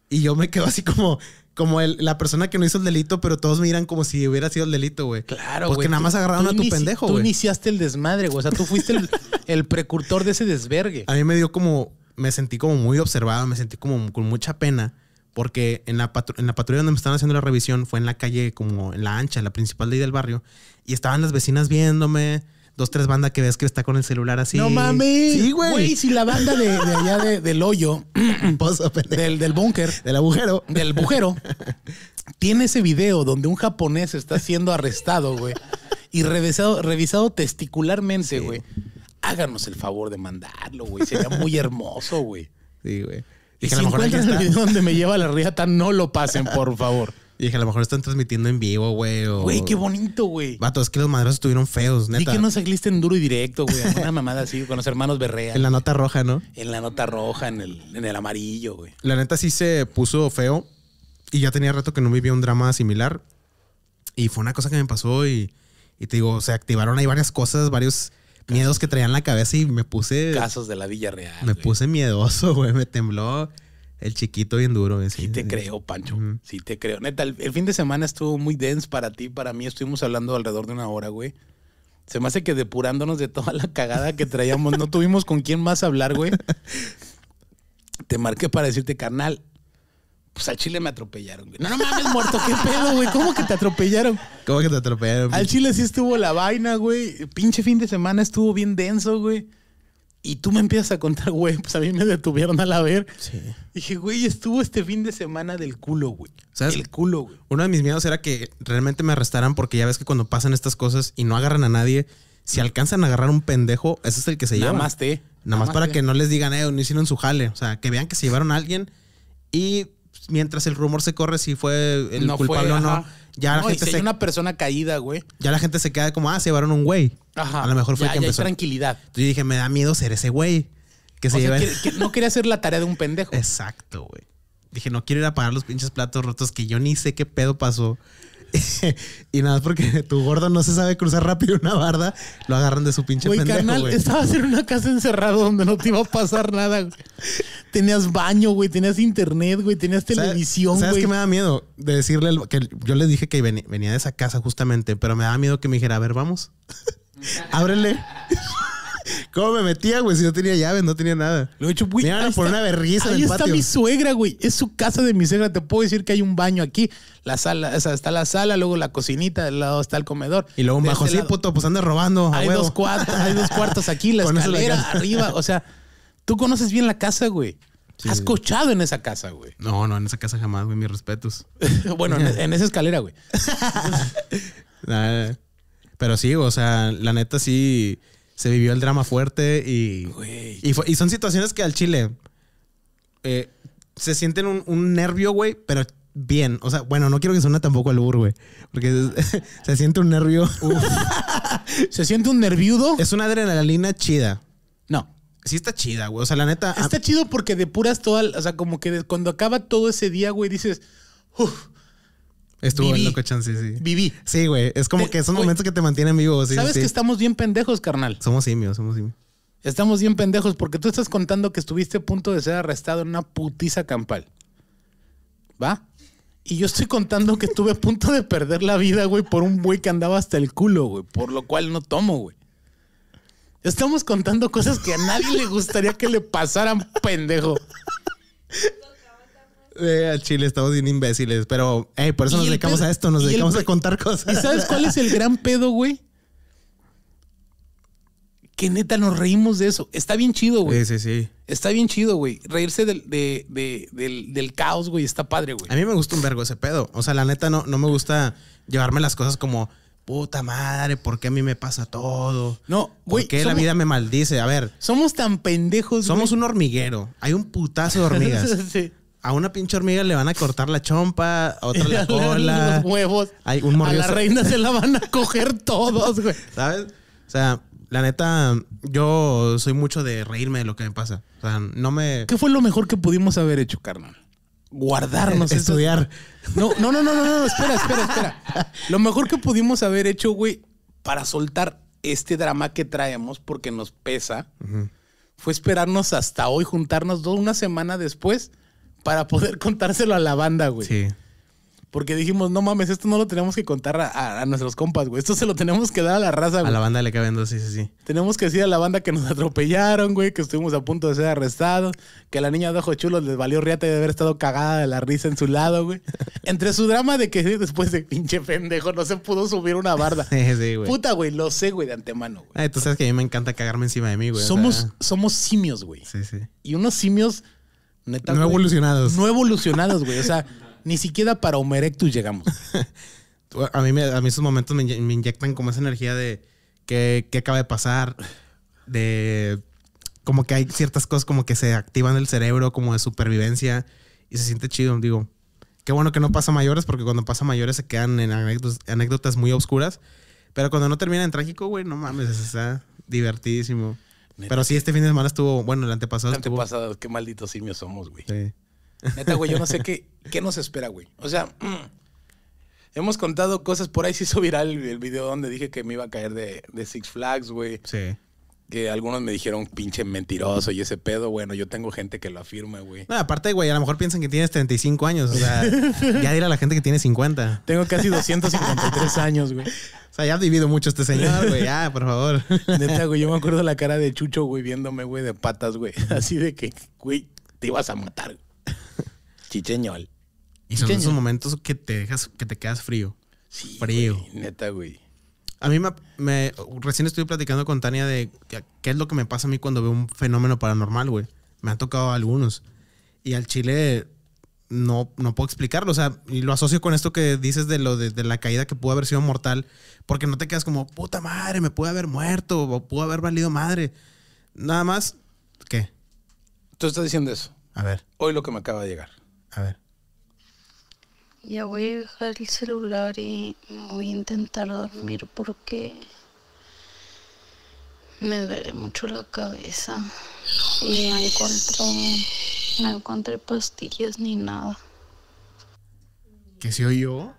Y yo me quedo así como, como la persona que no hizo el delito, pero todos me miran como si hubiera sido el delito, güey. Claro, güey. Porque nada más agarraron a tu pendejo, Tú iniciaste el desmadre, güey. O sea, tú fuiste el, el precursor de ese desvergue. A mí me dio como, me sentí como muy observado, me sentí como con mucha pena. Porque en la, en la patrulla donde me estaban haciendo la revisión fue en la calle, como en la ancha, la principal de ahí del barrio. Y estaban las vecinas viéndome dos, tres bandas que ves que está con el celular así. No mami. Sí, güey. si la banda de, allá de, del hoyo, del, del búnker, del agujero, del agujero. tiene ese video donde un japonés está siendo arrestado, güey, y revisado, testicularmente, güey. Háganos el favor de mandarlo, güey. Sería muy hermoso, güey. Sí, güey. Y, si mejor. el video donde me lleva la riata, no lo pasen, por favor. Y dije, a lo mejor están transmitiendo en vivo, güey. Güey, qué bonito, güey. Vato, es que los maderos estuvieron feos, neta. Y que no saliste en duro y directo, güey. Una mamada así, con los hermanos Berrea. en la nota roja, ¿no? En la nota roja, en el, en el amarillo, güey. La neta sí se puso feo. Y ya tenía rato que no vivía un drama similar. Y fue una cosa que me pasó y, te digo, se activaron ahí varias cosas, varios miedos que traían en la cabeza y me puse... Casos de la Villa Real. Me puse miedoso, güey. Me tembló. El chiquito bien duro. Sí te creo, Pancho. Sí te creo. Neta, el, fin de semana estuvo muy dense para ti, para mí. Estuvimos hablando alrededor de una hora, güey. Se me hace que depurándonos de toda la cagada que traíamos, no tuvimos con quién más hablar, güey. Te marqué para decirte, carnal, pues al chile me atropellaron, güey. No, no mames, muerto, qué pedo, güey. ¿Cómo que te atropellaron? ¿Cómo que te atropellaron? Al chile sí estuvo la vaina, güey. Pinche fin de semana estuvo bien denso, güey. Y tú me empiezas a contar, güey, pues a mí me detuvieron al haber. Sí. Dije, güey, estuvo este fin de semana del culo, güey. ¿Sabes? El culo, güey. Uno de mis miedos era que realmente me arrestaran porque ya ves que cuando pasan estas cosas y no agarran a nadie, si mm. alcanzan a agarrar un pendejo, ese es el que se lleva. Nada más te. Nada más para que no les digan, eh, no hicieron su jale. O sea, que vean que se llevaron a alguien y mientras el rumor se corre si fue el culpable o no. Ya la gente se... una persona caída, güey. Ya la gente se queda como, ah, se llevaron un güey. Ajá. A lo mejor fue que ya Hay tranquilidad. yo dije, me da miedo ser ese güey. Que se no quería hacer la tarea de un pendejo. Exacto, güey. Dije, no quiero ir a pagar los pinches platos rotos que yo ni sé qué pedo pasó. y nada, porque tu gordo no se sabe cruzar rápido una barda, lo agarran de su pinche güey, pendejo, carnal, estabas en una casa encerrada donde no te iba a pasar nada. Tenías baño, güey, tenías internet, güey, tenías televisión, ¿Sabes, ¿sabes me da miedo? De decirle que yo le dije que venía de esa casa justamente, pero me da miedo que me dijera, a ver, vamos. Ábrele. ¿Cómo me metía, güey? Si no tenía llaves, no tenía nada. Lo he hecho, güey. Me una berriza en Ahí está mi suegra, güey. Es su casa de mi suegra. Te puedo decir que hay un baño aquí. La sala, o sea, está la sala, luego la cocinita, del lado está el comedor. Y luego un bajo. Este sí, puto, pues andas robando. Hay dos, cuartos, hay dos cuartos aquí, la escalera, arriba. O sea, tú conoces bien la casa, güey. Has cochado en esa casa, güey. No, no, en esa casa jamás, güey. Mis respetos. bueno, en, esa escalera, güey. pero sí, o sea, la neta sí se vivió el drama fuerte y, y, son situaciones que al chile eh, se sienten un, nervio, güey, pero bien. O sea, bueno, no quiero que suene tampoco al burro, güey. Porque se, siente un nervio. se siente un nerviudo. Es una adrenalina chida. No. Sí está chida, güey. O sea, la neta. Está chido porque depuras toda. O sea, como que cuando acaba todo ese día, güey, dices. Estuvo viví, en loco chan, sí. Viví. Sí, güey. Es como que son momentos que te mantienen vivo. Sabes que estamos bien pendejos, carnal. Somos simios, somos simios. Estamos bien pendejos porque tú estás contando que estuviste a punto de ser arrestado en una putiza campal. ¿Va? Y yo estoy contando que estuve a punto de perder la vida, güey, por un güey que andaba hasta el culo, güey. Por lo cual no tomo, güey. Estamos contando cosas que a nadie le gustaría que le pasaran, pendejo. Eh, al Chile estamos bien imbéciles, pero por eso nos dedicamos a esto, nos dedicamos a contar cosas. ¿Y sabes cuál es el gran pedo, güey? Que neta nos reímos de eso. Está bien chido, güey. Sí, sí, sí. Está bien chido, güey. Reírse del, del, caos, güey, está padre, güey. A mí me gusta un vergo ese pedo. O sea, la neta no, no me gusta llevarme las cosas como puta madre, ¿por qué a mí me pasa todo? No, güey. ¿Por qué la vida me maldice? A ver. Somos tan pendejos, Somos un hormiguero. Hay un putazo de hormigas. sí a una pinche hormiga le van a cortar la chompa, a otra le cola. Los huevos. Hay un a la reina se la van a coger todos, güey. ¿Sabes? O sea, la neta, yo soy mucho de reírme de lo que me pasa. O sea, no me. ¿Qué fue lo mejor que pudimos haber hecho, carnal? Guardarnos, estudiar. No, no, no, no, no, espera, espera, espera. Lo mejor que pudimos haber hecho, güey, para soltar este drama que traemos porque nos pesa, fue esperarnos hasta hoy, juntarnos dos, una semana después para poder contárselo a la banda, güey. Sí. Porque dijimos, no mames, esto no lo tenemos que contar a, nuestros compas, güey. Esto se lo tenemos que dar a la raza, güey. A la banda le caben dos, sí, sí, sí. Tenemos que decir a la banda que nos atropellaron, güey, que estuvimos a punto de ser arrestados, que a la niña de ojos chulos les valió riata de haber estado cagada de la risa en su lado, güey. Entre su drama de que después de pinche pendejo no se pudo subir una barda. sí, sí, güey. Puta, güey, lo sé, güey, de antemano, güey. tú sabes que a mí me encanta cagarme encima de mí, güey. Somos, somos simios, güey. Sí, sí. Y unos simios no evolucionados. No evolucionados, güey. O sea, ni siquiera para Homerectus llegamos. a, mí a mí esos momentos me, inyectan como esa energía de qué, acaba de pasar, de como que hay ciertas cosas como que se activan el cerebro, como de supervivencia, y se siente chido, digo. Qué bueno que no pasa mayores, porque cuando pasa mayores se quedan en anécdotas, anécdotas muy oscuras. Pero cuando no termina en trágico, güey, no mames, está divertidísimo. Pero sí, este fin de semana estuvo, bueno, el antepasado. El antepasado, qué malditos simios somos, güey. Sí. Neta, güey, yo no sé qué, nos espera, güey. O sea, hemos contado cosas. Por ahí se hizo viral el, video donde dije que me iba a caer de, de Six Flags, güey. Sí que algunos me dijeron pinche mentiroso y ese pedo, bueno, yo tengo gente que lo afirma, güey. aparte, güey, a lo mejor piensan que tienes 35 años, o sea, ya dirá la gente que tiene 50. Tengo casi 253 años, güey. O sea, ya ha vivido mucho este señor, güey, ya, por favor. Neta, güey, yo me acuerdo la cara de Chucho, güey, viéndome, güey, de patas, güey, así de que, güey, te ibas a matar. Chicheñol. Y son esos momentos que te dejas, que te quedas frío. Sí, frío. neta, güey. A mí me, Recién estuve platicando con Tania de qué es lo que me pasa a mí cuando veo un fenómeno paranormal, güey. Me han tocado algunos. Y al chile no, no puedo explicarlo. O sea, y lo asocio con esto que dices de lo de, la caída que pudo haber sido mortal. Porque no te quedas como, puta madre, me pudo haber muerto o pudo haber valido madre. Nada más, ¿qué? Tú estás diciendo eso. A ver. Hoy lo que me acaba de llegar. A ver. Ya voy a dejar el celular y voy a intentar dormir porque me duele mucho la cabeza y no no encontré pastillas ni nada. ¿Qué se oyó?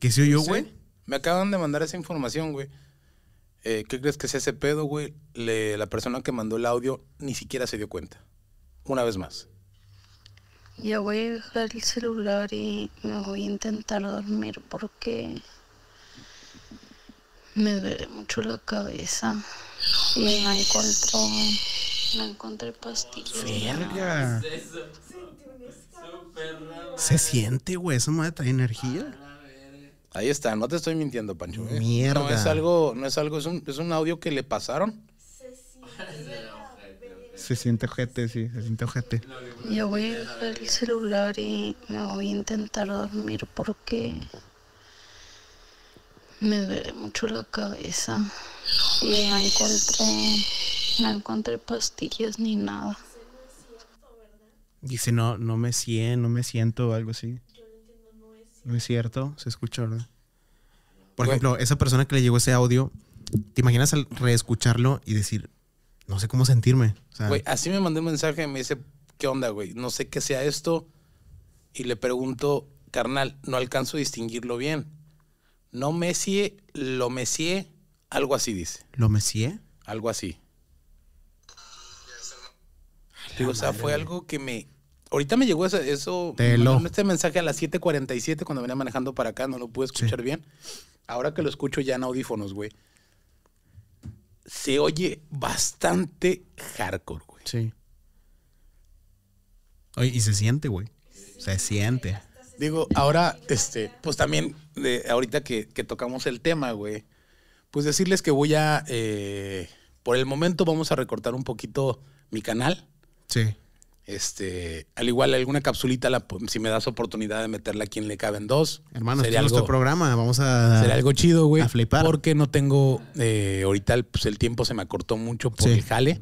¿Qué se oyó, güey? me acaban de mandar esa información, güey. Eh, ¿Qué crees que sea ese pedo, güey? la persona que mandó el audio ni siquiera se dio cuenta. Una vez más. Ya voy a dejar el celular y me voy a intentar dormir porque me duele mucho la cabeza Me no me encontré pastillas. Verga. Se siente, güey, eso me energía. Ahí está, no te estoy mintiendo, Pancho. ¿eh? Mierda. No es algo, no es algo, es un, es un audio que le pasaron. Se siente. Se siente ojete, sí, se siente ojete. Yo voy a dejar el celular y me voy a intentar dormir porque me duele mucho la cabeza. Y no encontré, no encontré pastillas ni nada. Dice, no, no me siento, no me siento o algo así. No es cierto, se escucha, ¿verdad? Por ejemplo, esa persona que le llegó ese audio, ¿te imaginas al reescucharlo y decir, no sé cómo sentirme. güey, así me mandé un mensaje y me dice, ¿qué onda, güey? No sé qué sea esto. Y le pregunto, carnal, no alcanzo a distinguirlo bien. No Messi, lo mesie, algo así dice. ¿Lo mesie, Algo así. Digo, o sea, fue algo que me... Ahorita me llegó eso, eso lo... este mensaje a las 7.47 cuando venía manejando para acá, no lo pude escuchar bien. Ahora que lo escucho ya en audífonos, güey se oye bastante hardcore, güey. Sí. Oye, y se siente, güey. Se siente. Digo, ahora, este, pues también, de, ahorita que, tocamos el tema, güey, pues decirles que voy a, eh, por el momento vamos a recortar un poquito mi canal. Sí. Este, al igual, alguna capsulita, si me das oportunidad de meterla quien le caben dos. Hermano, sería algo, nuestro programa, vamos a. Sería algo chido, güey. A flipar. Porque no tengo. Eh, ahorita el, pues, el tiempo se me acortó mucho por el jale.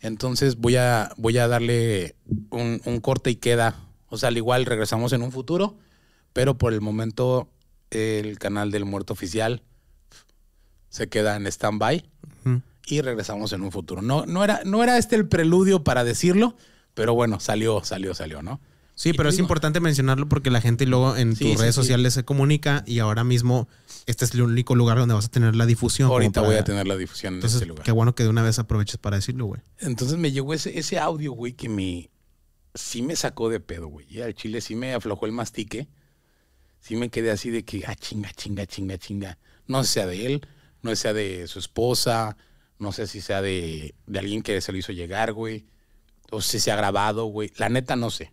Entonces voy a, voy a darle un, corte y queda. O sea, al igual regresamos en un futuro, pero por el momento el canal del muerto oficial se queda en stand-by. y regresamos en un futuro. No, no, era, no era este el preludio para decirlo, pero bueno, salió, salió, salió, ¿no? Sí, pero es importante mencionarlo porque la gente luego en tus redes sociales se comunica y ahora mismo este es el único lugar donde vas a tener la difusión. Ahorita voy a tener la difusión en este lugar. Qué bueno que de una vez aproveches para decirlo, güey. Entonces me llegó ese, ese audio, güey, que me sí me sacó de pedo, güey. Y al chile sí me aflojó el mastique. Sí me quedé así de que, ah, chinga, chinga, chinga, chinga. No sé sea de él, no sea de su esposa, no sé si sea de, de alguien que se lo hizo llegar, güey o si se ha grabado, güey. La neta no sé.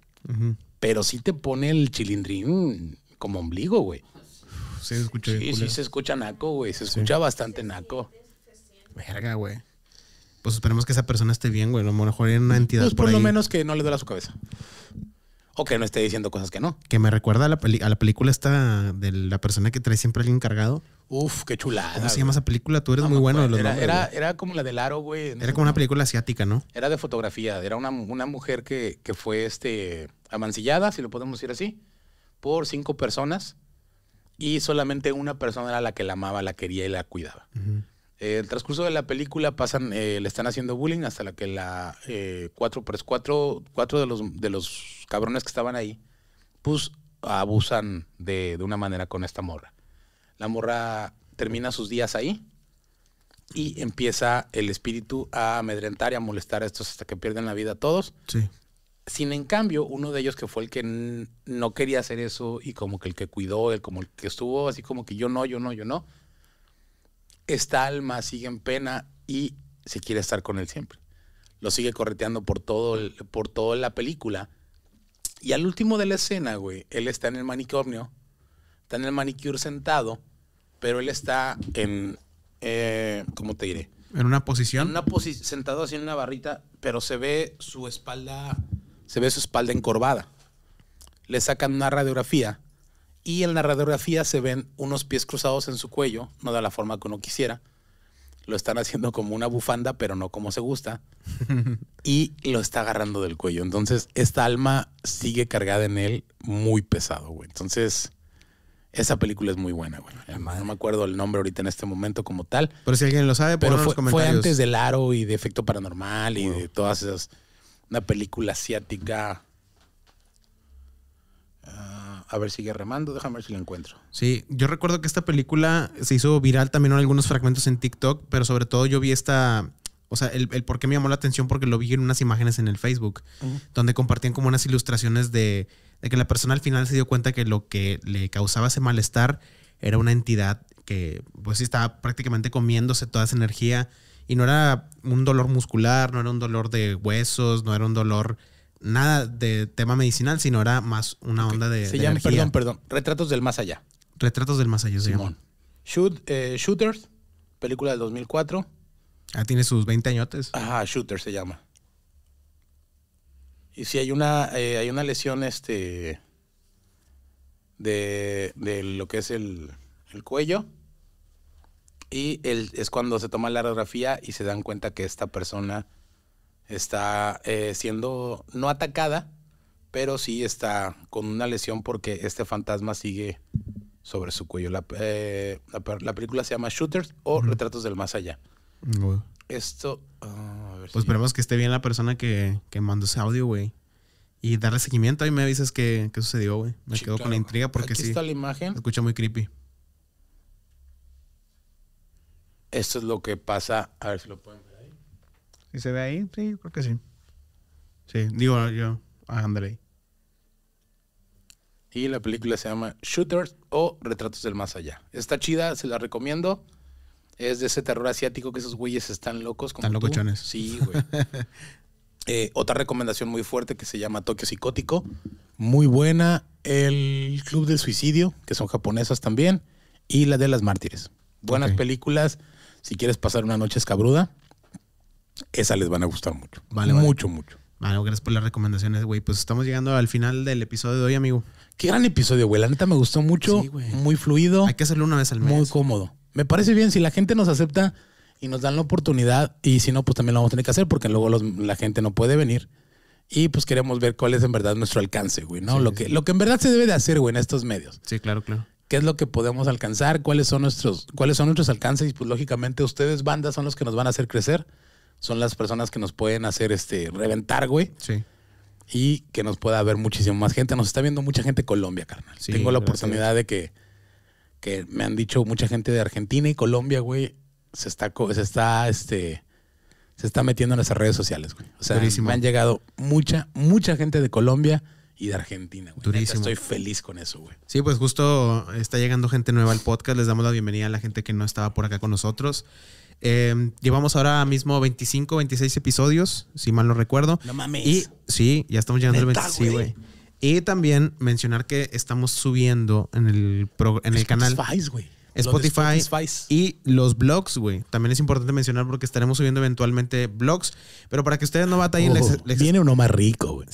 Pero sí te pone el chilindrín como ombligo, güey. Sí, se escucha sí, se escucha naco, güey. Se escucha bastante naco. Verga, güey. Pues esperemos que esa persona esté bien, güey. A lo mejor en una pues entidad. Pues por, lo menos que no le duela su cabeza o que no esté diciendo cosas que no. Que me recuerda a la, película esta de la persona que trae siempre alguien encargado. Uf, qué chulada. ¿Cómo se llama esa película? Tú eres muy bueno era, era, como la del aro, güey. era como una película asiática, ¿no? Era de fotografía. Era una, mujer que, fue este, amancillada, si lo podemos decir así, por cinco personas. Y solamente una persona era la que la amaba, la quería y la cuidaba. En eh, el transcurso de la película pasan, eh, le están haciendo bullying hasta la que la eh, cuatro, pues, cuatro, cuatro de los de los cabrones que estaban ahí, pues abusan de, una manera con esta morra. La morra termina sus días ahí y empieza el espíritu a amedrentar y a molestar a estos hasta que pierden la vida todos. Sí. Sin en cambio, uno de ellos que fue el que no quería hacer eso y como que el que cuidó, el como el que estuvo así como que yo no, yo no, yo no, esta alma sigue en pena y se quiere estar con él siempre. Lo sigue correteando por, todo por toda la película. Y al último de la escena, güey, él está en el manicomio, está en el manicure sentado, pero él está en, eh, ¿cómo te diré? En una posición. una sentado así en una barrita, pero se ve su espalda, se ve su espalda encorvada. Le sacan una radiografía y en la radiografía se ven unos pies cruzados en su cuello, no de la forma que uno quisiera. Lo están haciendo como una bufanda, pero no como se gusta. y lo está agarrando del cuello. Entonces, esta alma sigue cargada en él muy pesado, güey. Entonces, esa película es muy buena, güey. Ah, no me acuerdo el nombre ahorita en este momento como tal. Pero si alguien lo sabe, pero fue, los fue antes del Aro y de Efecto Paranormal y de todas esas. Una película asiática. Ah a ver, sigue remando, déjame ver si lo encuentro. Sí, yo recuerdo que esta película se hizo viral también en algunos fragmentos en TikTok, pero sobre todo yo vi esta, o sea, el, por qué me llamó la atención porque lo vi en unas imágenes en el Facebook, donde compartían como unas ilustraciones de, de, que la persona al final se dio cuenta que lo que le causaba ese malestar era una entidad que pues estaba prácticamente comiéndose toda esa energía y no era un dolor muscular, no era un dolor de huesos, no era un dolor nada de tema medicinal, sino era más una onda de. Se perdón, perdón. Retratos del más allá. Retratos del más allá, se llama. Eh, Shooters, película del 2004. Ah, tiene sus 20 añotes. Ajá, Shooters se llama. Y si hay una, eh, hay una lesión este, de, de lo que es el, cuello. Y el, es cuando se toma la radiografía y se dan cuenta que esta persona está eh, siendo no atacada, pero sí está con una lesión porque este fantasma sigue sobre su cuello. La, eh, película se llama Shooters o Retratos del Más Allá. Esto. Ah, pues esperemos que esté bien la persona que, que mandó ese audio, güey. Y darle seguimiento. Ahí me avisas qué, sucedió, güey. Me quedo con la intriga porque Aquí sí. está la imagen. Se escucha muy creepy. Esto es lo que pasa. A ver si lo pueden se ve ahí? Sí, creo sí. Sí, digo yo, a Andrei. Y la película se llama Shooters o Retratos del Más Allá. Está chida, se la recomiendo. Es de ese terror asiático que esos güeyes están locos. están locochones. Sí, güey. Eh, otra recomendación muy fuerte que se llama Tokio Psicótico. Muy buena. El Club del Suicidio, que son japonesas también. Y la de las mártires. Buenas películas. Si quieres pasar una noche escabruda. Esa les van a gustar mucho. Vale, Mucho, mucho. Vale, gracias por las recomendaciones, güey. Pues estamos llegando al final del episodio de hoy, amigo. Qué gran episodio, güey. La neta me gustó mucho. Sí, muy fluido. Hay que hacerlo una vez al mes. Muy cómodo. Me parece bien. Si la gente nos acepta y nos dan la oportunidad, y si no, pues también lo vamos a tener que hacer porque luego la gente no puede venir. Y pues queremos ver cuál es en verdad nuestro alcance, güey, ¿no? lo, que, lo que en verdad se debe de hacer, güey, en estos medios. Sí, claro, claro qué es lo que podemos alcanzar, cuáles son nuestros, cuáles son nuestros alcances, y pues lógicamente ustedes, bandas, son los que nos van a hacer crecer son las personas que nos pueden hacer este reventar, güey. Sí. Y que nos pueda ver muchísimo más gente. Nos está viendo mucha gente de Colombia, carnal. Tengo la oportunidad de que, me han dicho mucha gente de Argentina y Colombia, güey, se está, se está, este, se está metiendo en las redes sociales, güey. O sea, me han llegado mucha, mucha gente de Colombia y de Argentina, güey. Durísimo. Estoy feliz con eso, güey. Sí, pues justo está llegando gente nueva al podcast. Les damos la bienvenida a la gente que no estaba por acá con nosotros. Em, llevamos ahora mismo 25, 26 episodios, si mal no recuerdo. No mames. Y sí, ya estamos llegando al 25, güey. Y también mencionar que estamos subiendo en el, en el canal. Spotify, y los blogs, güey. También es importante mencionar porque estaremos subiendo eventualmente blogs. Pero para que ustedes no batallen, viene uno más rico, güey.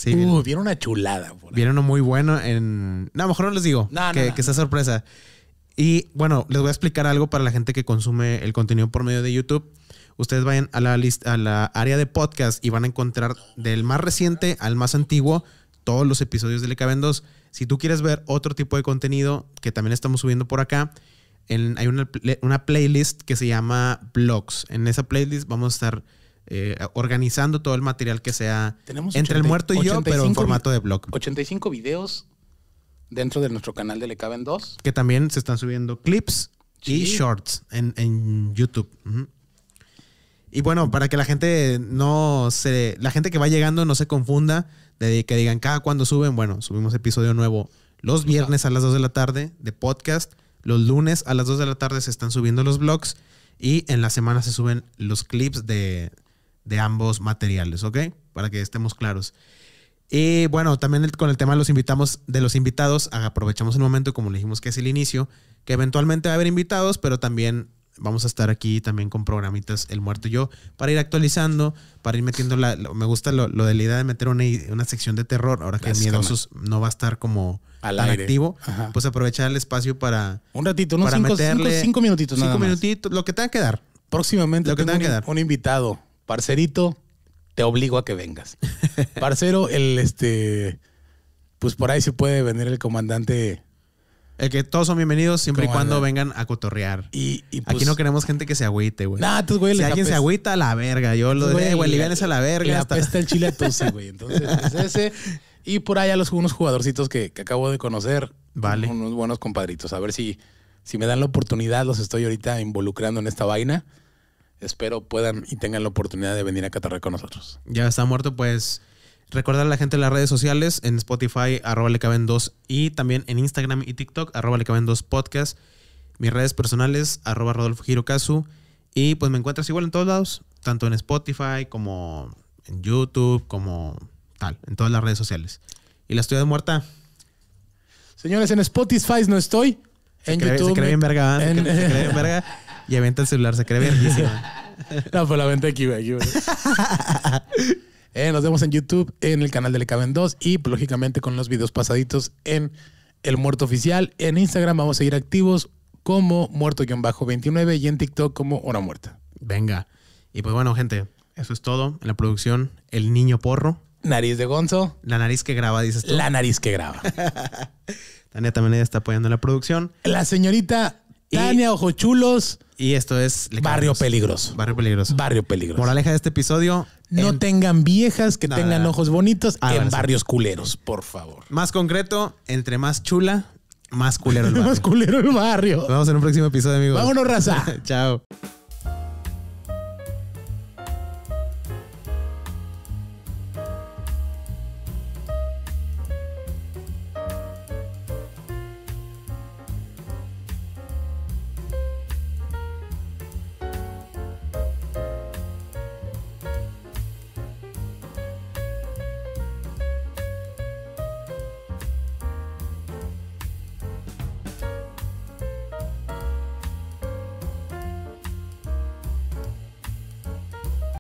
viene una chulada. Viene uno muy bueno en. No, mejor no les digo. que, que sorpresa. Y bueno, les voy a explicar algo para la gente que consume el contenido por medio de YouTube. Ustedes vayan a la, lista, a la área de podcast y van a encontrar del más reciente al más antiguo todos los episodios de caben 2. Si tú quieres ver otro tipo de contenido que también estamos subiendo por acá, hay una, playlist que se llama Blogs. En esa playlist vamos a estar eh, organizando todo el material que sea entre el muerto y yo, pero en formato de blog. 85 videos dentro de nuestro canal de Le Caben 2. Que también se están subiendo clips y shorts en, en YouTube. Y bueno, para que la gente no se. La gente que va llegando no se confunda de que digan cada cuando suben. Bueno, subimos episodio nuevo los viernes a las 2 de la tarde de podcast. Los lunes a las 2 de la tarde se están subiendo los blogs. Y en la semana se suben los clips de, de ambos materiales, ¿ok? Para que estemos claros. Y eh, bueno, también con el tema de los invitamos, de los invitados, ah, aprovechamos el momento, como le dijimos que es el inicio, que eventualmente va a haber invitados, pero también vamos a estar aquí también con programitas El Muerto y yo para ir actualizando, para ir metiendo la, me gusta lo, lo, de la idea de meter una, sección de terror, ahora que Miedosos no va a estar como Al activo, pues aprovechar el espacio para un ratito, unos para cinco, meterle cinco, minutitos, cinco minutitos, lo que tenga que dar. Próximamente lo que un invitado, parcerito, te obligo a que vengas. Parcero, el este. Pues por ahí se puede venir el comandante. El que todos son bienvenidos siempre y cuando vengan a cotorrear. Y, Aquí pues no queremos gente que se agüite, güey. Nah, Si alguien se agüita, a la verga. Yo lo de, güey, vienes a la verga. Le el chile a güey. Entonces, pues, ese. Y por allá los, unos jugadorcitos que, acabo de conocer. Vale. Unos buenos compadritos. A ver si, si me dan la oportunidad, los estoy ahorita involucrando en esta vaina. Espero puedan y tengan la oportunidad de venir a Catarre con nosotros. Ya está muerto, pues. Recordar a la gente en las redes sociales, en Spotify, arroba le caben 2 y también en Instagram y TikTok, arroba le caben 2 podcast. Mis redes personales, arroba Rodolfo Hirokazu. Y pues me encuentras igual en todos lados, tanto en Spotify como en YouTube, como tal, en todas las redes sociales. ¿Y la estoy de muerta? Señores, en Spotify no estoy. En YouTube. verga. ¿eh? se cree verga. Y avienta el celular, se cree bien. no, pues la venta aquí, eh, nos vemos en YouTube, en el canal de Le Caben 2 y, pues, lógicamente, con los videos pasaditos en El Muerto Oficial. En Instagram vamos a seguir activos como Muerto-29 y en TikTok como Hora Muerta. Venga. Y pues bueno, gente, eso es todo. En la producción, El Niño Porro. Nariz de Gonzo. La nariz que graba, dices tú. La nariz que graba. Tania también está apoyando la producción. La señorita Tania Ojochulos. Y esto es Barrio Peligroso. Barrio Peligroso. Barrio Peligroso. Moraleja de este episodio. No tengan viejas que tengan ojos bonitos en barrios culeros, por favor. Más concreto, entre más chula, más culero el barrio. más culero el barrio. Nos vemos en un próximo episodio, amigos. Vámonos, raza. Chao.